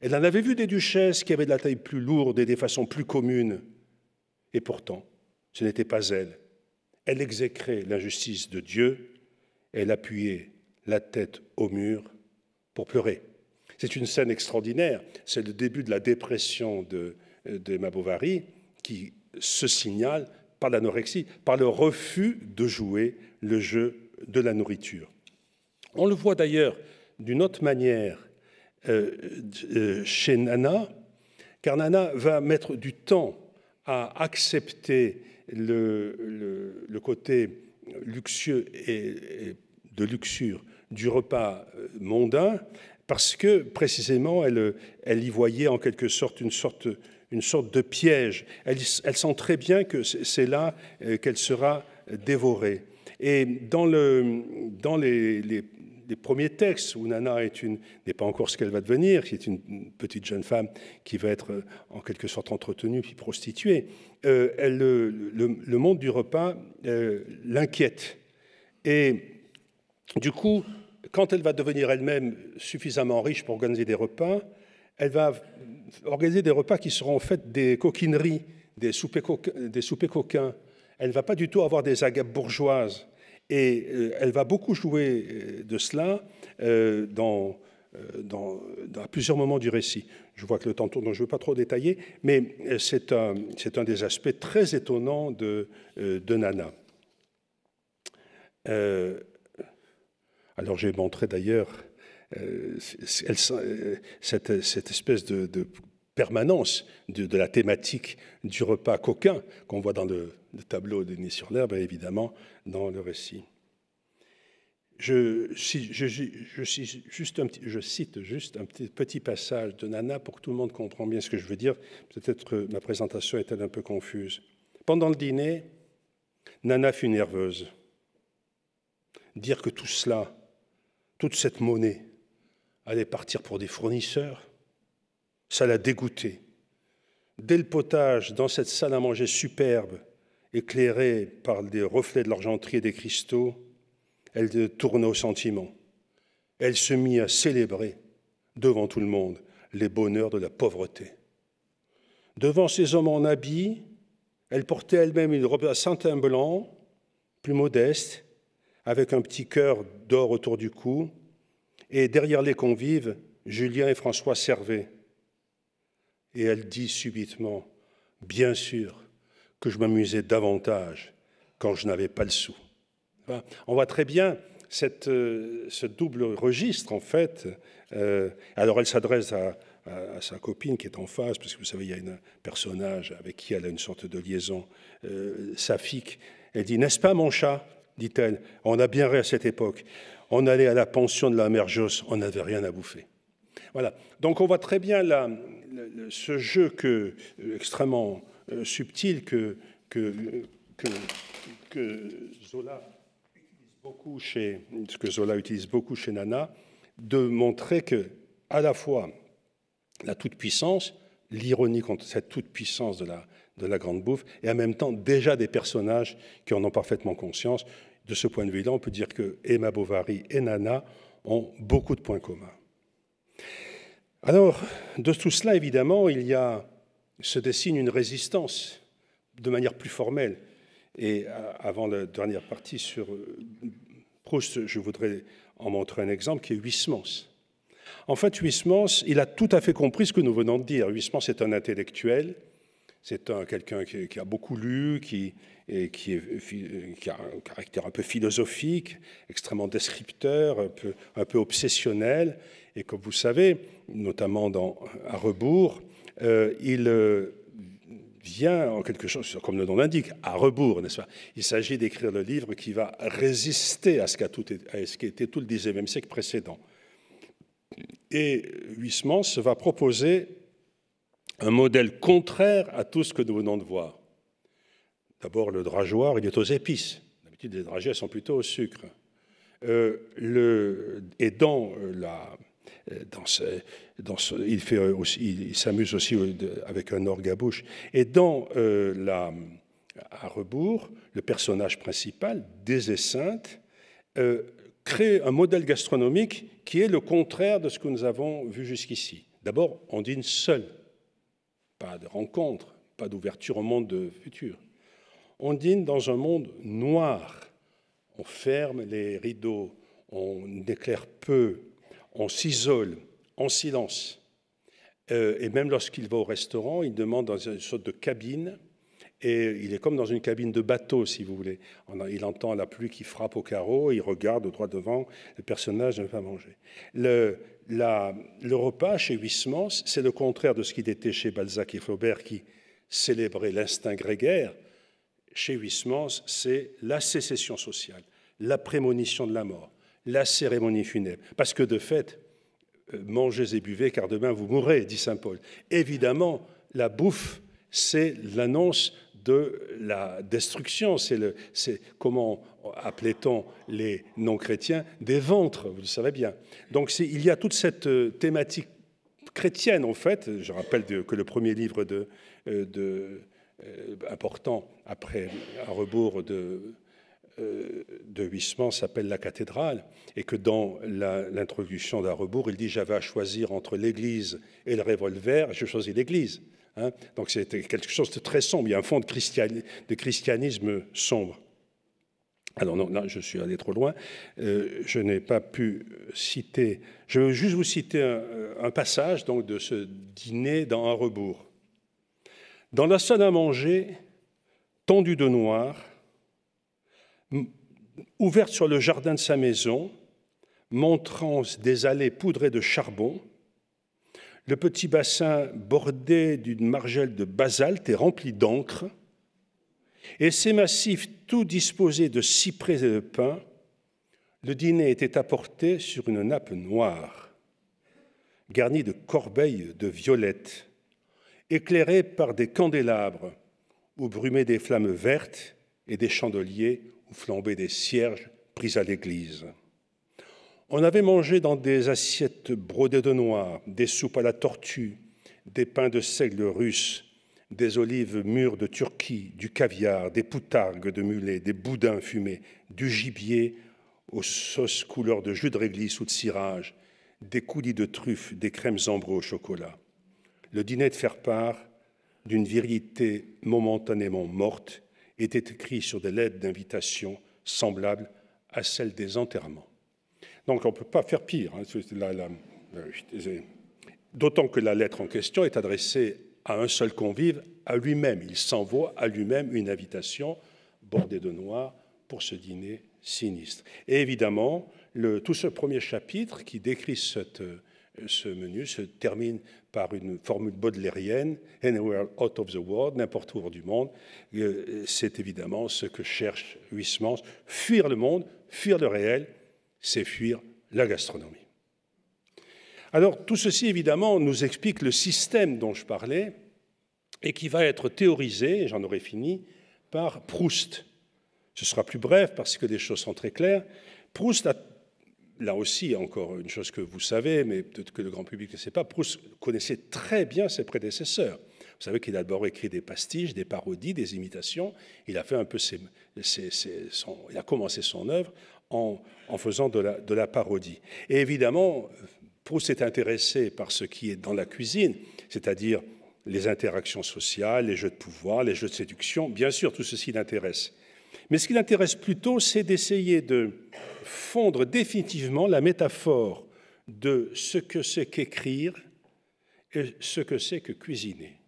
Elle en avait vu des duchesses qui avaient de la taille plus lourde et des façons plus communes. Et pourtant, ce n'était pas elle. Elle exécrait l'injustice de Dieu, elle appuyait la tête au mur pour pleurer. C'est une scène extraordinaire, c'est le début de la dépression de, d'Emma Bovary qui se signale par l'anorexie, par le refus de jouer le jeu de la nourriture. On le voit d'ailleurs d'une autre manière euh, euh, chez Nana, car Nana va mettre du temps à accepter le, côté luxueux et, de luxure du repas euh, mondain parce que précisément elle, elle y voyait en quelque sorte une sorte, une sorte de piège. Elle, elle sent très bien que c'est là euh, qu'elle sera dévorée. Et dans, le, dans les, des premiers textes où Nana est n'est pas encore ce qu'elle va devenir, qui est une petite jeune femme qui va être euh, en quelque sorte entretenue puis prostituée, euh, le, monde du repas euh, l'inquiète. Et du coup, quand elle va devenir elle-même suffisamment riche pour organiser des repas, elle va organiser des repas qui seront en fait des coquineries, des Des soupers coquins. Elle ne va pas du tout avoir des agapes bourgeoises et euh, elle va beaucoup jouer euh, de cela euh, dans, dans, plusieurs moments du récit. Je vois que le temps tourne, donc je ne veux pas trop détailler, mais c'est un, un, des aspects très étonnants de, de Nana. alors j'ai montré d'ailleurs cette, espèce de, permanence de, de, la thématique du repas coquin qu'on voit dans le, le tableau de Nid sur l'herbe évidemment dans le récit. Je, je, juste un je, cite juste un petit, petit, passage de Nana pour que tout le monde comprenne bien ce que je veux dire. Peut-être ma présentation est-elle un peu confuse. Pendant le dîner, Nana fut nerveuse. Dire que tout cela, toute cette monnaie, allait partir pour des fournisseurs, ça l'a dégoûtée. Dès le potage, dans cette salle à manger superbe, éclairée par les reflets de l'argenterie et des cristaux, elle tourna au sentiment. Elle se mit à célébrer devant tout le monde les bonheurs de la pauvreté. Devant ces hommes en habit, elle portait elle-même une robe à satin blanc, plus modeste, avec un petit cœur d'or autour du cou, et derrière les convives, Julien et François servaient. Et elle dit subitement, Bien sûr, que je m'amusais davantage quand je n'avais pas le sou. On voit très bien cette, euh, ce double registre, en fait. Euh, alors, elle s'adresse à, sa copine qui est en face, parce que vous savez, il y a un personnage avec qui elle a une sorte de liaison euh, saphique. Elle dit N'est-ce pas, mon chat dit-elle. On a bien ri à cette époque. On allait à la pension de la mère Josse, on n'avait rien à bouffer. Voilà. Donc, on voit très bien ce jeu que, euh, extrêmement euh, subtil que, que, que, Zola utilise beaucoup chez, que Zola utilise beaucoup chez Nana, de montrer que à la fois la toute-puissance, l'ironie contre cette toute-puissance de la, de la grande bouffe, et en même temps déjà des personnages qui en ont parfaitement conscience. De ce point de vue-là, on peut dire que Emma Bovary et Nana ont beaucoup de points communs. Alors, de tout cela, évidemment, il y a se dessine une résistance de manière plus formelle. Et euh, avant la dernière partie sur euh, Proust, je voudrais en montrer un exemple qui est Huysmans. En fait, Huysmans, il a tout à fait compris ce que nous venons de dire. Huysmans est un intellectuel, c'est un, quelqu'un qui, a beaucoup lu, qui, a un caractère un peu philosophique, extrêmement descripteur, un peu, obsessionnel. Et comme vous savez, notamment dans À rebours, euh, il euh, vient, en quelque chose, comme le nom l'indique, à rebours, n'est-ce pas Il s'agit d'écrire le livre qui va résister à ce qu'a tout, à ce qui était tout le 19e siècle précédent. Et Huysmans va proposer un modèle contraire à tout ce que nous venons de voir. D'abord, le drageoir, il est aux épices. D'habitude, les dragées sont plutôt au sucre. Euh, le, et dans la, euh, dans dans ce, il, fait aussi, il s'amuse aussi euh, avec un orgue à bouche. Et dans euh, la, à rebours, le personnage principal, Désessinte, euh, crée un modèle gastronomique qui est le contraire de ce que nous avons vu jusqu'ici. D'abord, on dîne seul, pas de rencontre, pas d'ouverture au monde futur. On dîne dans un monde noir. On ferme les rideaux, on éclaire peu, on s'isole en silence. Euh, et même lorsqu'il va au restaurant, il demande dans une sorte de cabine. Et il est comme dans une cabine de bateau, si vous voulez. Il entend la pluie qui frappe au carreau, il regarde au droit devant, le personnage ne va pas manger. Le, le repas chez Huysmans, c'est le contraire de ce qu'il était chez Balzac et Flaubert qui célébraient l'instinct grégaire. Chez Huysmans, c'est la sécession sociale, la prémonition de la mort la cérémonie funèbre. Parce que de fait, euh, mangez et buvez, car demain vous mourrez, dit Saint Paul. Évidemment, la bouffe, c'est l'annonce de la destruction, c'est comment appelait-on les non-chrétiens des ventres, vous le savez bien. Donc il y a toute cette euh, thématique chrétienne, en fait. Je rappelle que le premier livre de, euh, important après, un rebours de euh, de huissement s'appelle la cathédrale, et que dans l'introduction d'un rebours, il dit J'avais à choisir entre l'église et le revolver, je choisis l'église. Hein. Donc c'était quelque chose de très sombre, il y a un fond de, christianisme, sombre. Alors non, là, je suis allé trop loin. Euh, je n'ai pas pu citer. Je veux juste vous citer un, passage donc de ce dîner dans un rebours. Dans la salle à manger, tendue de noir, ouverte sur le jardin de sa maison, montrant des allées poudrées de charbon, le petit bassin bordé d'une margelle de basalte et rempli d'encre, et ses massifs tout disposés de cyprès et de pins, le dîner était apporté sur une nappe noire, garnie de corbeilles de violettes, éclairée par des candélabres où brumaient des flammes vertes et des chandeliers flambée des cierges prises à l'église. On avait mangé dans des assiettes brodées de noir, des soupes à la tortue, des pains de seigle russe, des olives mûres de Turquie, du caviar, des poutargues de mulet, des boudins fumés, du gibier aux sauces couleur de jus de réglisse ou de cirage, des coulis de truffes, des crèmes ambrées au chocolat. Le dîner de faire part d'une virilité momentanément morte était écrit sur des lettres d'invitation semblables à celles des enterrements. Donc on ne peut pas faire pire. Hein, d'autant que la lettre en question est adressée à un seul convive, à lui-même. Il s'envoie à lui-même une invitation bordée de noir pour ce dîner sinistre. Et évidemment, tout ce premier chapitre qui décrit cette ce menu se termine par une formule baudelairienne, Anywhere out of the world, n'importe où hors du monde. Euh, c'est évidemment ce que cherche Huysmans. Fuir le monde, fuir le réel, c'est fuir la gastronomie. Alors tout ceci, évidemment, nous explique le système dont je parlais et qui va être théorisé, j'en aurai fini, par Proust. Ce sera plus bref parce que les choses sont très claires. Proust a là aussi, encore une chose que vous savez, mais peut-être que le grand public ne sait pas, Proust connaissait très bien ses prédécesseurs. Vous savez qu'il a d'abord écrit des pastiches, des parodies, des imitations. Il a fait un peu ses, il a commencé son œuvre en, faisant de la, de la, parodie. Et évidemment, Proust s'est intéressé par ce qui est dans la cuisine, c'est-à-dire les interactions sociales, les jeux de pouvoir, les jeux de séduction. Bien sûr, tout ceci l'intéresse. Mais ce qui l'intéresse plutôt, c'est d'essayer de fondre définitivement la métaphore de ce que c'est qu'écrire et ce que c'est que cuisiner.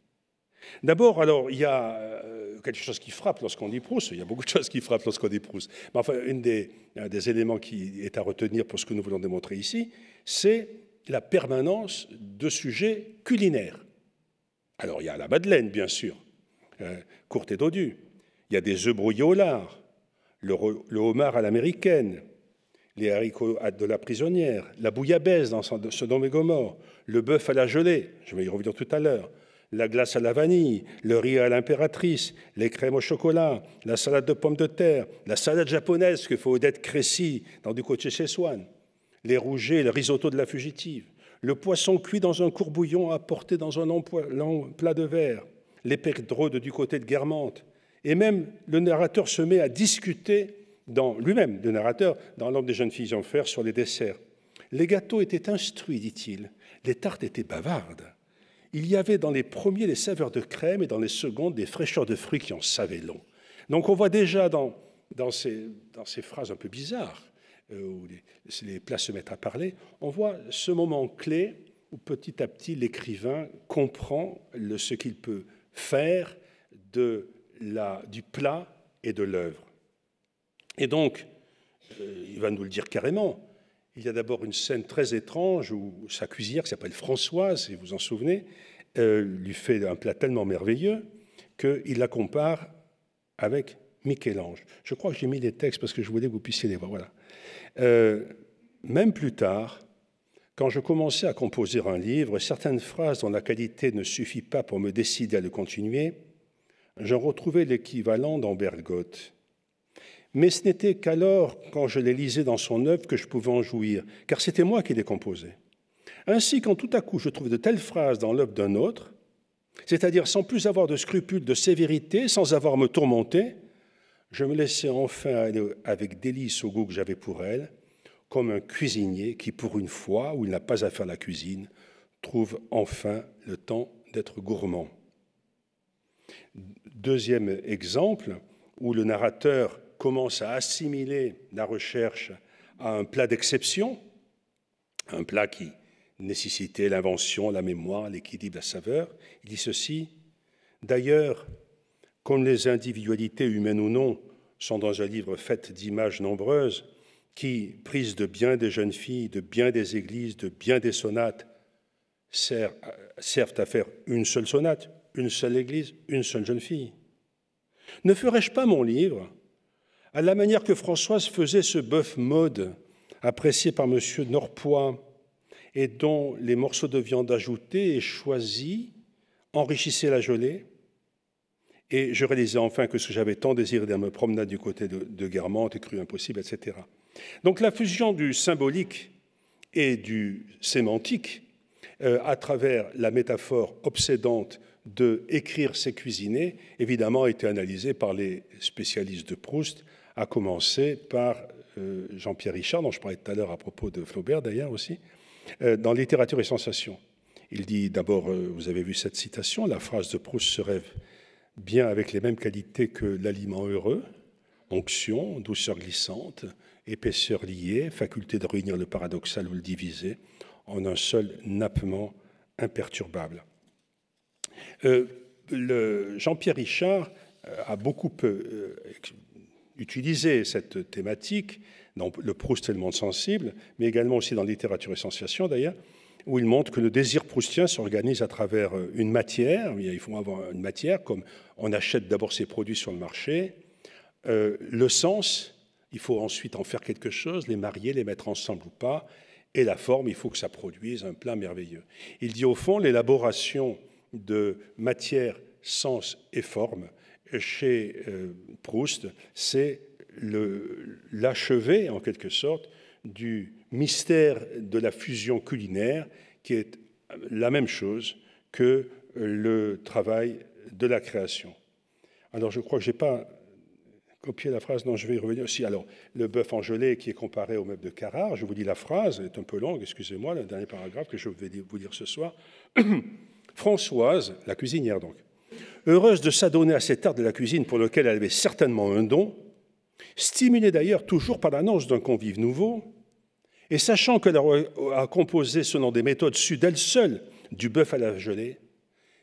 D'abord, alors, il y a euh, quelque chose qui frappe lorsqu'on dit Proust, il y a beaucoup de choses qui frappent lorsqu'on dit Proust. Mais enfin, des, un des éléments qui est à retenir pour ce que nous voulons démontrer ici, c'est la permanence de sujets culinaires. Alors, il y a la Madeleine, bien sûr, hein, courte et dodue, il y a des œufs brouillés au lard, le, homard à l'américaine, les haricots de la prisonnière, la bouillabaisse dans ce et le bœuf à la gelée, je vais y revenir tout à l'heure, la glace à la vanille, le riz à l'impératrice, les crèmes au chocolat, la salade de pommes de terre, la salade japonaise que fait Odette Crécy dans du côté chez Swan, les rougets, le risotto de la fugitive, le poisson cuit dans un courbouillon apporté dans un long plat de verre, les perdreaux de du côté de Guermantes, et même le narrateur se met à discuter dans lui-même, le narrateur, dans l'homme des jeunes filles en fer sur les desserts. Les gâteaux étaient instruits, dit-il. Les tartes étaient bavardes. Il y avait dans les premiers des saveurs de crème et dans les secondes des fraîcheurs de fruits qui en savaient long. Donc on voit déjà dans, dans, ces, dans ces phrases un peu bizarres, euh, où les, les plats se mettent à parler, on voit ce moment clé où petit à petit l'écrivain comprend le, ce qu'il peut faire de du plat et de l'œuvre. Et donc, euh, il va nous le dire carrément. Il y a d'abord une scène très étrange où sa cuisinière, qui s'appelle Françoise, si vous vous en souvenez, euh, lui fait un plat tellement merveilleux qu'il la compare avec Michel-Ange. Je crois que j'ai mis les textes parce que je voulais que vous puissiez les voir. Voilà. Euh, même plus tard, quand je commençais à composer un livre, certaines phrases dont la qualité ne suffit pas pour me décider à le continuer j'en retrouvais l'équivalent dans Bergotte. Mais ce n'était qu'alors, quand je les lisais dans son œuvre, que je pouvais en jouir, car c'était moi qui les composais. Ainsi, quand tout à coup je trouvais de telles phrases dans l'œuvre d'un autre, c'est-à-dire sans plus avoir de scrupules, de sévérité, sans avoir me tourmenté, je me laissais enfin aller avec délice au goût que j'avais pour elle, comme un cuisinier qui, pour une fois où il n'a pas à faire la cuisine, trouve enfin le temps d'être gourmand. Deuxième exemple, où le narrateur commence à assimiler la recherche à un plat d'exception, un plat qui nécessitait l'invention, la mémoire, l'équilibre, la saveur, il dit ceci, d'ailleurs, comme les individualités humaines ou non sont dans un livre fait d'images nombreuses, qui, prises de bien des jeunes filles, de bien des églises, de bien des sonates, euh, servent à faire une seule sonate, une seule Église, une seule jeune fille Ne ferais-je pas mon livre à la manière que Françoise faisait ce bœuf mode, apprécié par M. Norpois, et dont les morceaux de viande ajoutés et choisis enrichissaient la gelée Et je réalisais enfin que ce que j'avais tant désiré dans me promenade du côté de, de Guermantes, cru impossible, etc. Donc la fusion du symbolique et du sémantique euh, à travers la métaphore obsédante de écrire ses cuisiniers, évidemment, a été analysé par les spécialistes de Proust, à commencer par euh, Jean-Pierre Richard, dont je parlais tout à l'heure à propos de Flaubert d'ailleurs aussi, euh, dans Littérature et sensations ». Il dit d'abord, euh, vous avez vu cette citation, la phrase de Proust se rêve bien avec les mêmes qualités que l'aliment heureux, onction, douceur glissante, épaisseur liée, faculté de réunir le paradoxal ou le diviser en un seul nappement imperturbable. Euh, Jean-Pierre Richard euh, a beaucoup euh, utilisé cette thématique dans le Proust et le monde sensible, mais également aussi dans littérature et sensation d'ailleurs, où il montre que le désir proustien s'organise à travers une matière. Il faut avoir une matière, comme on achète d'abord ses produits sur le marché. le sens, il faut ensuite en faire quelque chose, les marier, les mettre ensemble ou pas. Et la forme, il faut que ça produise un plat merveilleux. Il dit au fond, l'élaboration de matière, sens et forme chez euh, Proust, c'est l'achevé, en quelque sorte, du mystère de la fusion culinaire, qui est la même chose que le travail de la création. Alors, je crois que je n'ai pas copié la phrase, non, je vais y revenir aussi. Alors, le bœuf en gelée qui est comparé au meuble de Carrare, je vous dis la phrase, elle est un peu longue, excusez-moi, le dernier paragraphe que je vais vous lire ce soir. Françoise, la cuisinière donc, heureuse de s'adonner à cet art de la cuisine pour lequel elle avait certainement un don, stimulée d'ailleurs toujours par l'annonce d'un convive nouveau, et sachant qu'elle euh, a composé selon des méthodes sues d'elle seule du bœuf à la gelée,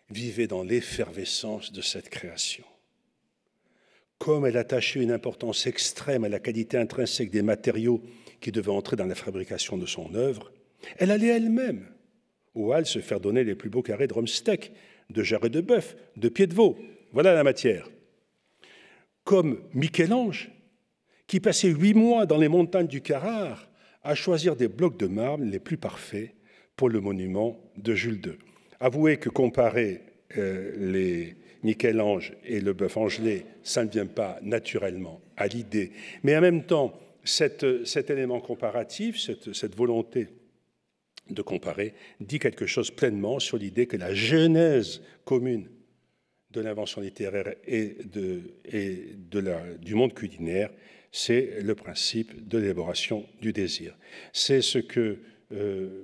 vivait dans l'effervescence de cette création. Comme elle attachait une importance extrême à la qualité intrinsèque des matériaux qui devaient entrer dans la fabrication de son œuvre, elle allait elle-même au se faire donner les plus beaux carrés de rumsteak, de jarret de bœuf, de pied de veau. Voilà la matière. Comme Michel-Ange, qui passait huit mois dans les montagnes du Carrare à choisir des blocs de marbre les plus parfaits pour le monument de Jules II. Avouez que comparer euh, les Michel-Ange et le bœuf angelé, ça ne vient pas naturellement à l'idée. Mais en même temps, euh, cet élément comparatif, cette volonté de comparer, dit quelque chose pleinement sur l'idée que la genèse commune de l'invention littéraire et, de, et du monde culinaire, c'est le principe de l'élaboration du désir. C'est ce que euh,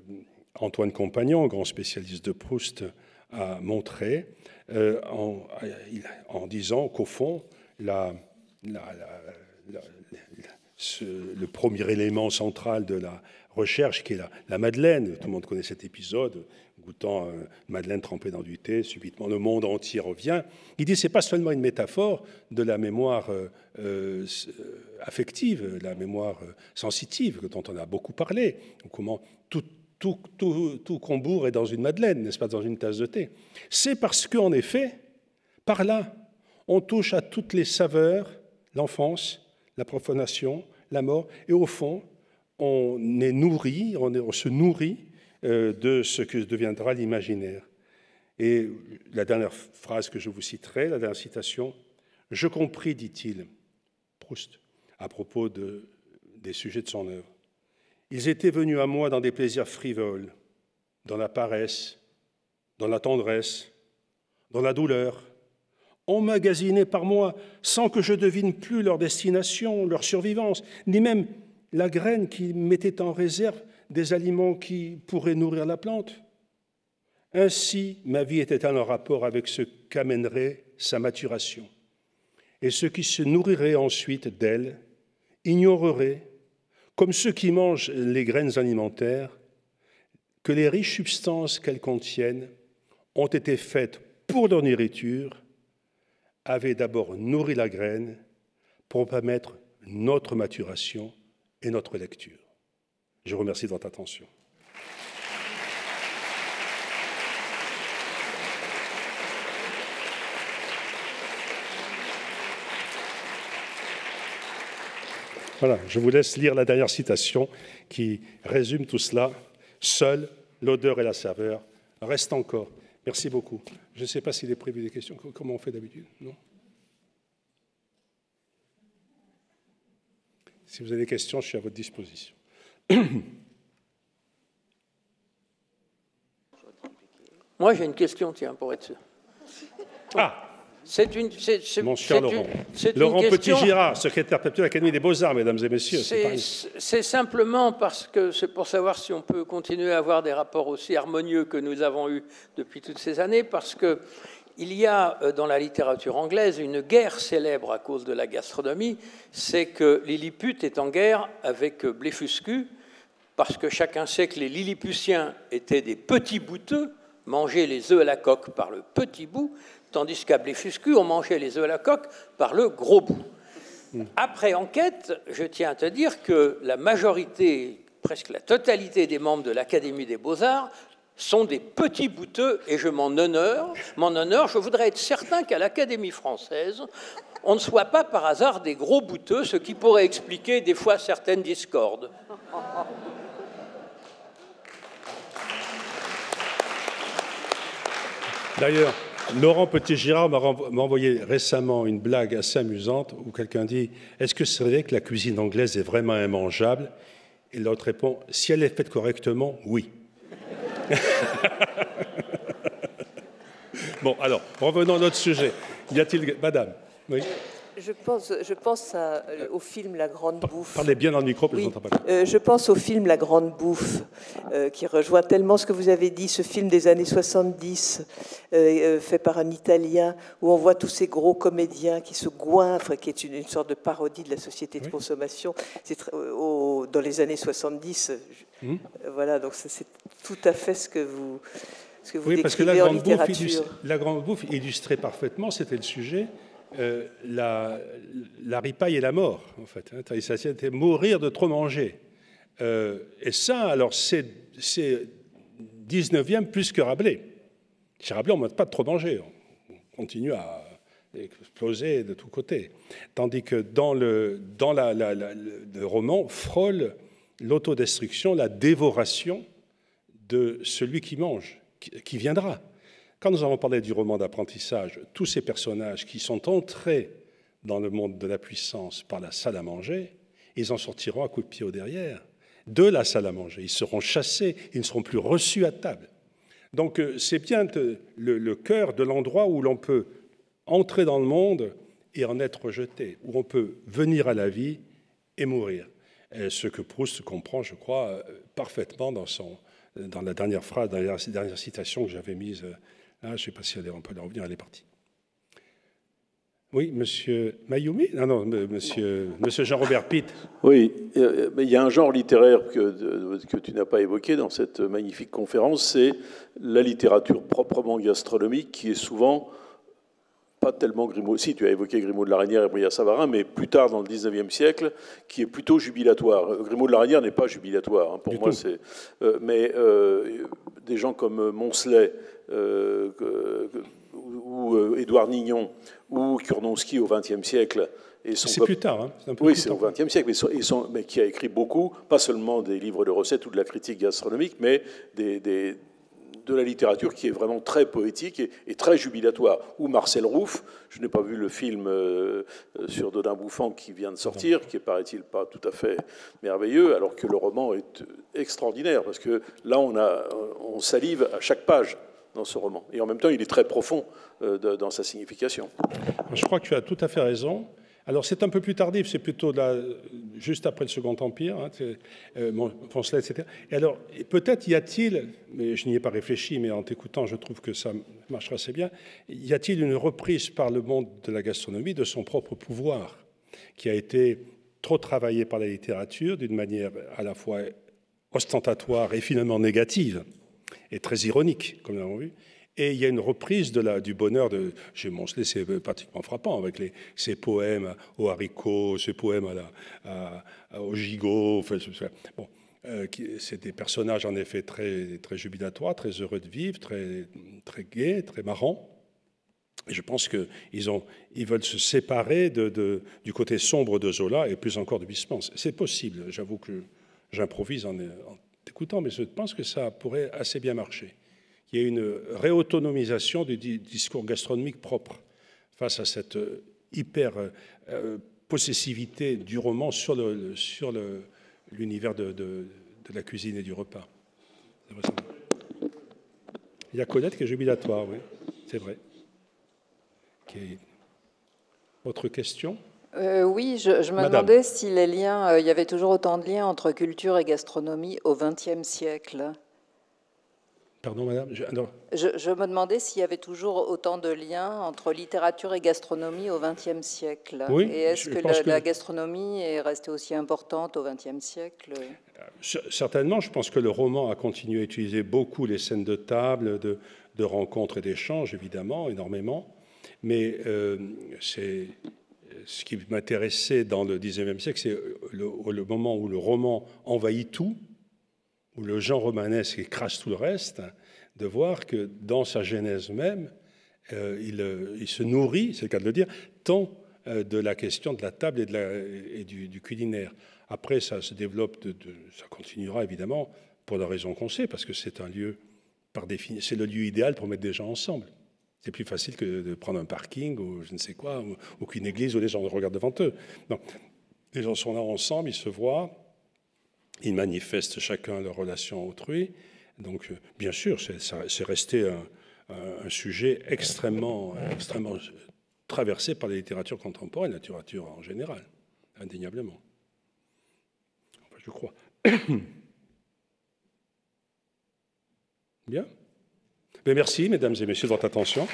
Antoine Compagnon, grand spécialiste de Proust, a montré euh, en, disant qu'au fond, la, le premier élément central de la recherche qui est la, la, Madeleine. Tout le monde connaît cet épisode, goûtant une euh, Madeleine trempée dans du thé, subitement le monde entier revient. Il dit c'est pas seulement une métaphore de la mémoire euh, euh, affective, la mémoire sensitive dont on a beaucoup parlé, comment tout, tout, tout, tout Combourg est dans une Madeleine, n'est-ce pas, dans une tasse de thé. C'est parce qu'en effet, par là, on touche à toutes les saveurs, l'enfance, la profanation, la mort, et au fond, on est nourri, on, se nourrit euh, de ce que deviendra l'imaginaire. Et la dernière phrase que je vous citerai, la dernière citation, Je compris, dit-il, Proust, à propos des sujets de son œuvre. Ils étaient venus à moi dans des plaisirs frivoles, dans la paresse, dans la tendresse, dans la douleur, emmagasinés par moi sans que je devine plus leur destination, leur survivance, ni même la graine qui mettait en réserve des aliments qui pourraient nourrir la plante. Ainsi, ma vie était en rapport avec ce qu'amènerait sa maturation. Et ceux qui se nourriraient ensuite d'elle ignorerait, comme ceux qui mangent les graines alimentaires, que les riches substances qu'elles contiennent ont été faites pour leur nourriture, avaient d'abord nourri la graine pour permettre notre maturation et notre lecture. Je vous remercie de votre attention. Voilà, je vous laisse lire la dernière citation qui résume tout cela. Seule l'odeur et la saveur restent encore. Merci beaucoup. Je ne sais pas s'il est prévu des questions. Comment on fait d'habitude Non Si vous avez des questions, je suis à votre disposition. (coughs) Moi, j'ai une question, tiens, pour être sûr. Ah C'est une. Mon cher Laurent. Laurent Petit-Girard, secrétaire perpétuel de l'Académie des Beaux-Arts, mesdames et messieurs. C'est, simplement parce que c'est pour savoir si on peut continuer à avoir des rapports aussi harmonieux que nous avons eus depuis toutes ces années, parce que il y a euh, dans la littérature anglaise une guerre célèbre à cause de la gastronomie, c'est que Lilliput est en guerre avec euh, Blefuscu, parce que chacun sait que les Lilliputiens étaient des petits bouteux, mangeaient les œufs à la coque par le petit bout, tandis qu'à Blefuscu, on mangeait les œufs à la coque par le gros bout. Mm. Après enquête, je tiens à te dire que la majorité, presque la totalité des membres de l'Académie des beaux-arts sont des petits bouteux, et je m'en honneur, je voudrais être certain qu'à l'Académie française, on ne soit pas par hasard des gros bouteux, ce qui pourrait expliquer des fois certaines discordes. D'ailleurs, Laurent Petit-Girard m'a envoyé récemment une blague assez amusante où quelqu'un dit Est-ce que c'est vrai que la cuisine anglaise est vraiment immangeable Et l'autre répond Si elle est faite correctement, oui bon, alors, revenons à notre sujet. Y a-t-il. Madame, oui je pense, je pense euh, au film La Grande Bouffe. Parlez bien dans le micro, je, euh, je pense au film La Grande Bouffe, euh, qui rejoint tellement ce que vous avez dit, ce film des années 70, euh, fait par un Italien, où on voit tous ces gros comédiens qui se goinfrent, qui est une, sorte de parodie de la société de consommation. C'est dans les années 70. Hum. Voilà, donc c'est tout à fait ce que vous. Ce que oui, parce que la grande, bouffe, la grande bouffe illustrait parfaitement, c'était le sujet, euh, la, ripaille et la mort, en fait. ça, hein. c'était mourir de trop manger. Euh, et ça, alors, c'est, 19e plus que Rabelais. Chez Rabelais, on ne pas de trop manger. On continue à exploser de tous côtés. Tandis que dans le, dans le roman, frôle l'autodestruction, la dévoration de celui qui mange, qui viendra. Quand nous avons parlé du roman d'apprentissage, tous ces personnages qui sont entrés dans le monde de la puissance par la salle à manger, ils en sortiront à coups de pied au derrière de la salle à manger. Ils seront chassés, ils ne seront plus reçus à table. Donc euh, c'est bien le, cœur de l'endroit où l'on peut entrer dans le monde et en être rejeté, où on peut venir à la vie et mourir. ce que Proust comprend, je crois, euh, parfaitement dans, son, dans la dernière phrase, dans la dernière citation que j'avais mise euh, ah, je ne sais pas si elle est, on peut revenir, elle est partie. Oui, monsieur Mayumi Non, non, monsieur, monsieur Jean-Robert Pitt. Oui, mais il y a un genre littéraire que tu n'as pas évoqué dans cette magnifique conférence, c'est la littérature proprement gastronomique qui est souvent pas tellement Grimaud. Si, tu as évoqué Grimaud de la et brière Savarin, mais plus tard dans le 19e siècle, qui est plutôt jubilatoire. Euh, Grimaud de la n'est pas jubilatoire, hein, pour moi, c'est. Euh, mais euh, des gens comme Moncelet, ou Édouard Nignon, ou Kurnonski au 20 e siècle, c'est plus tard, hein un peu Oui, c'est au XXe siècle, mais, qui a écrit beaucoup, pas seulement des livres de recettes ou de la critique gastronomique, mais des, de la littérature qui est vraiment très poétique et, très jubilatoire. Ou Marcel Rouff, je n'ai pas vu le film euh, euh, sur Dodin Bouffant qui vient de sortir, qui paraît-il, pas tout à fait merveilleux, alors que le roman est euh, extraordinaire, parce que là, on, a, on salive à chaque page dans ce roman. Et en même temps, il est très profond dans sa signification. Je crois que tu as tout à fait raison. Alors c'est un peu plus tardif, c'est plutôt juste après le Second Empire, hein, euh, etc. Et alors peut-être y a-t-il, mais je n'y ai pas réfléchi, mais en t'écoutant, je trouve que ça marchera assez bien, y a-t-il une reprise par le monde de la gastronomie de son propre pouvoir, qui a été trop travaillé par la littérature d'une manière à la fois ostentatoire et finalement négative, et très ironique, comme nous l'avons vu, et il y a une reprise de la, du bonheur de chez Moncelet, c'est pratiquement frappant, avec les, ses poèmes aux haricots, ses poèmes à la, au gigot. bon, euh, c'est des personnages en effet très, très jubilatoires, très heureux de vivre, très, très gais, très marrants. Et je pense qu'ils ils veulent se séparer de, du côté sombre de Zola et plus encore de Bispens. C'est possible, j'avoue que j'improvise en, en écoutant, mais je pense que ça pourrait assez bien marcher. Il y a une réautonomisation du discours gastronomique propre face à cette euh, hyper euh, euh, possessivité du roman sur le, sur le, l'univers de, la cuisine et du repas. Il y a Colette qui est jubilatoire, oui, c'est vrai. Autre question Oui, je, me demandais s'il les liens, il y avait toujours autant de liens entre culture et gastronomie au XXe siècle madame je, me demandais s'il y avait toujours autant de liens entre littérature et gastronomie au XXe siècle. et est-ce que, la gastronomie est restée aussi importante au XXe siècle euh, Certainement, je pense que le roman a continué à utiliser beaucoup les scènes de table, de, rencontres et d'échanges, évidemment, énormément. Mais euh, ce qui m'intéressait dans le XIXe siècle, c'est le, le, moment où le roman envahit tout, où le genre romanesque écrase tout le reste, de voir que dans sa genèse même, euh, euh, il, se nourrit, c'est le cas de le dire, tant euh, de la question de la table et, de la, et du, culinaire. Après, ça se développe, de, ça continuera évidemment pour la raison qu'on sait, parce que c'est un lieu, par définition, c'est le lieu idéal pour mettre des gens ensemble. C'est plus facile que de prendre un parking ou je ne sais quoi, ou, ou qu'une église où les gens regardent devant eux. Non, les gens sont là ensemble, ils se voient, ils manifestent chacun leur relation autrui. Donc, euh, bien sûr, c'est resté un, sujet extrêmement, extrêmement traversé par la littérature contemporaine, la littérature en général, indéniablement. je crois. (coughs) Bien. Ben, merci, mesdames et messieurs, de votre attention.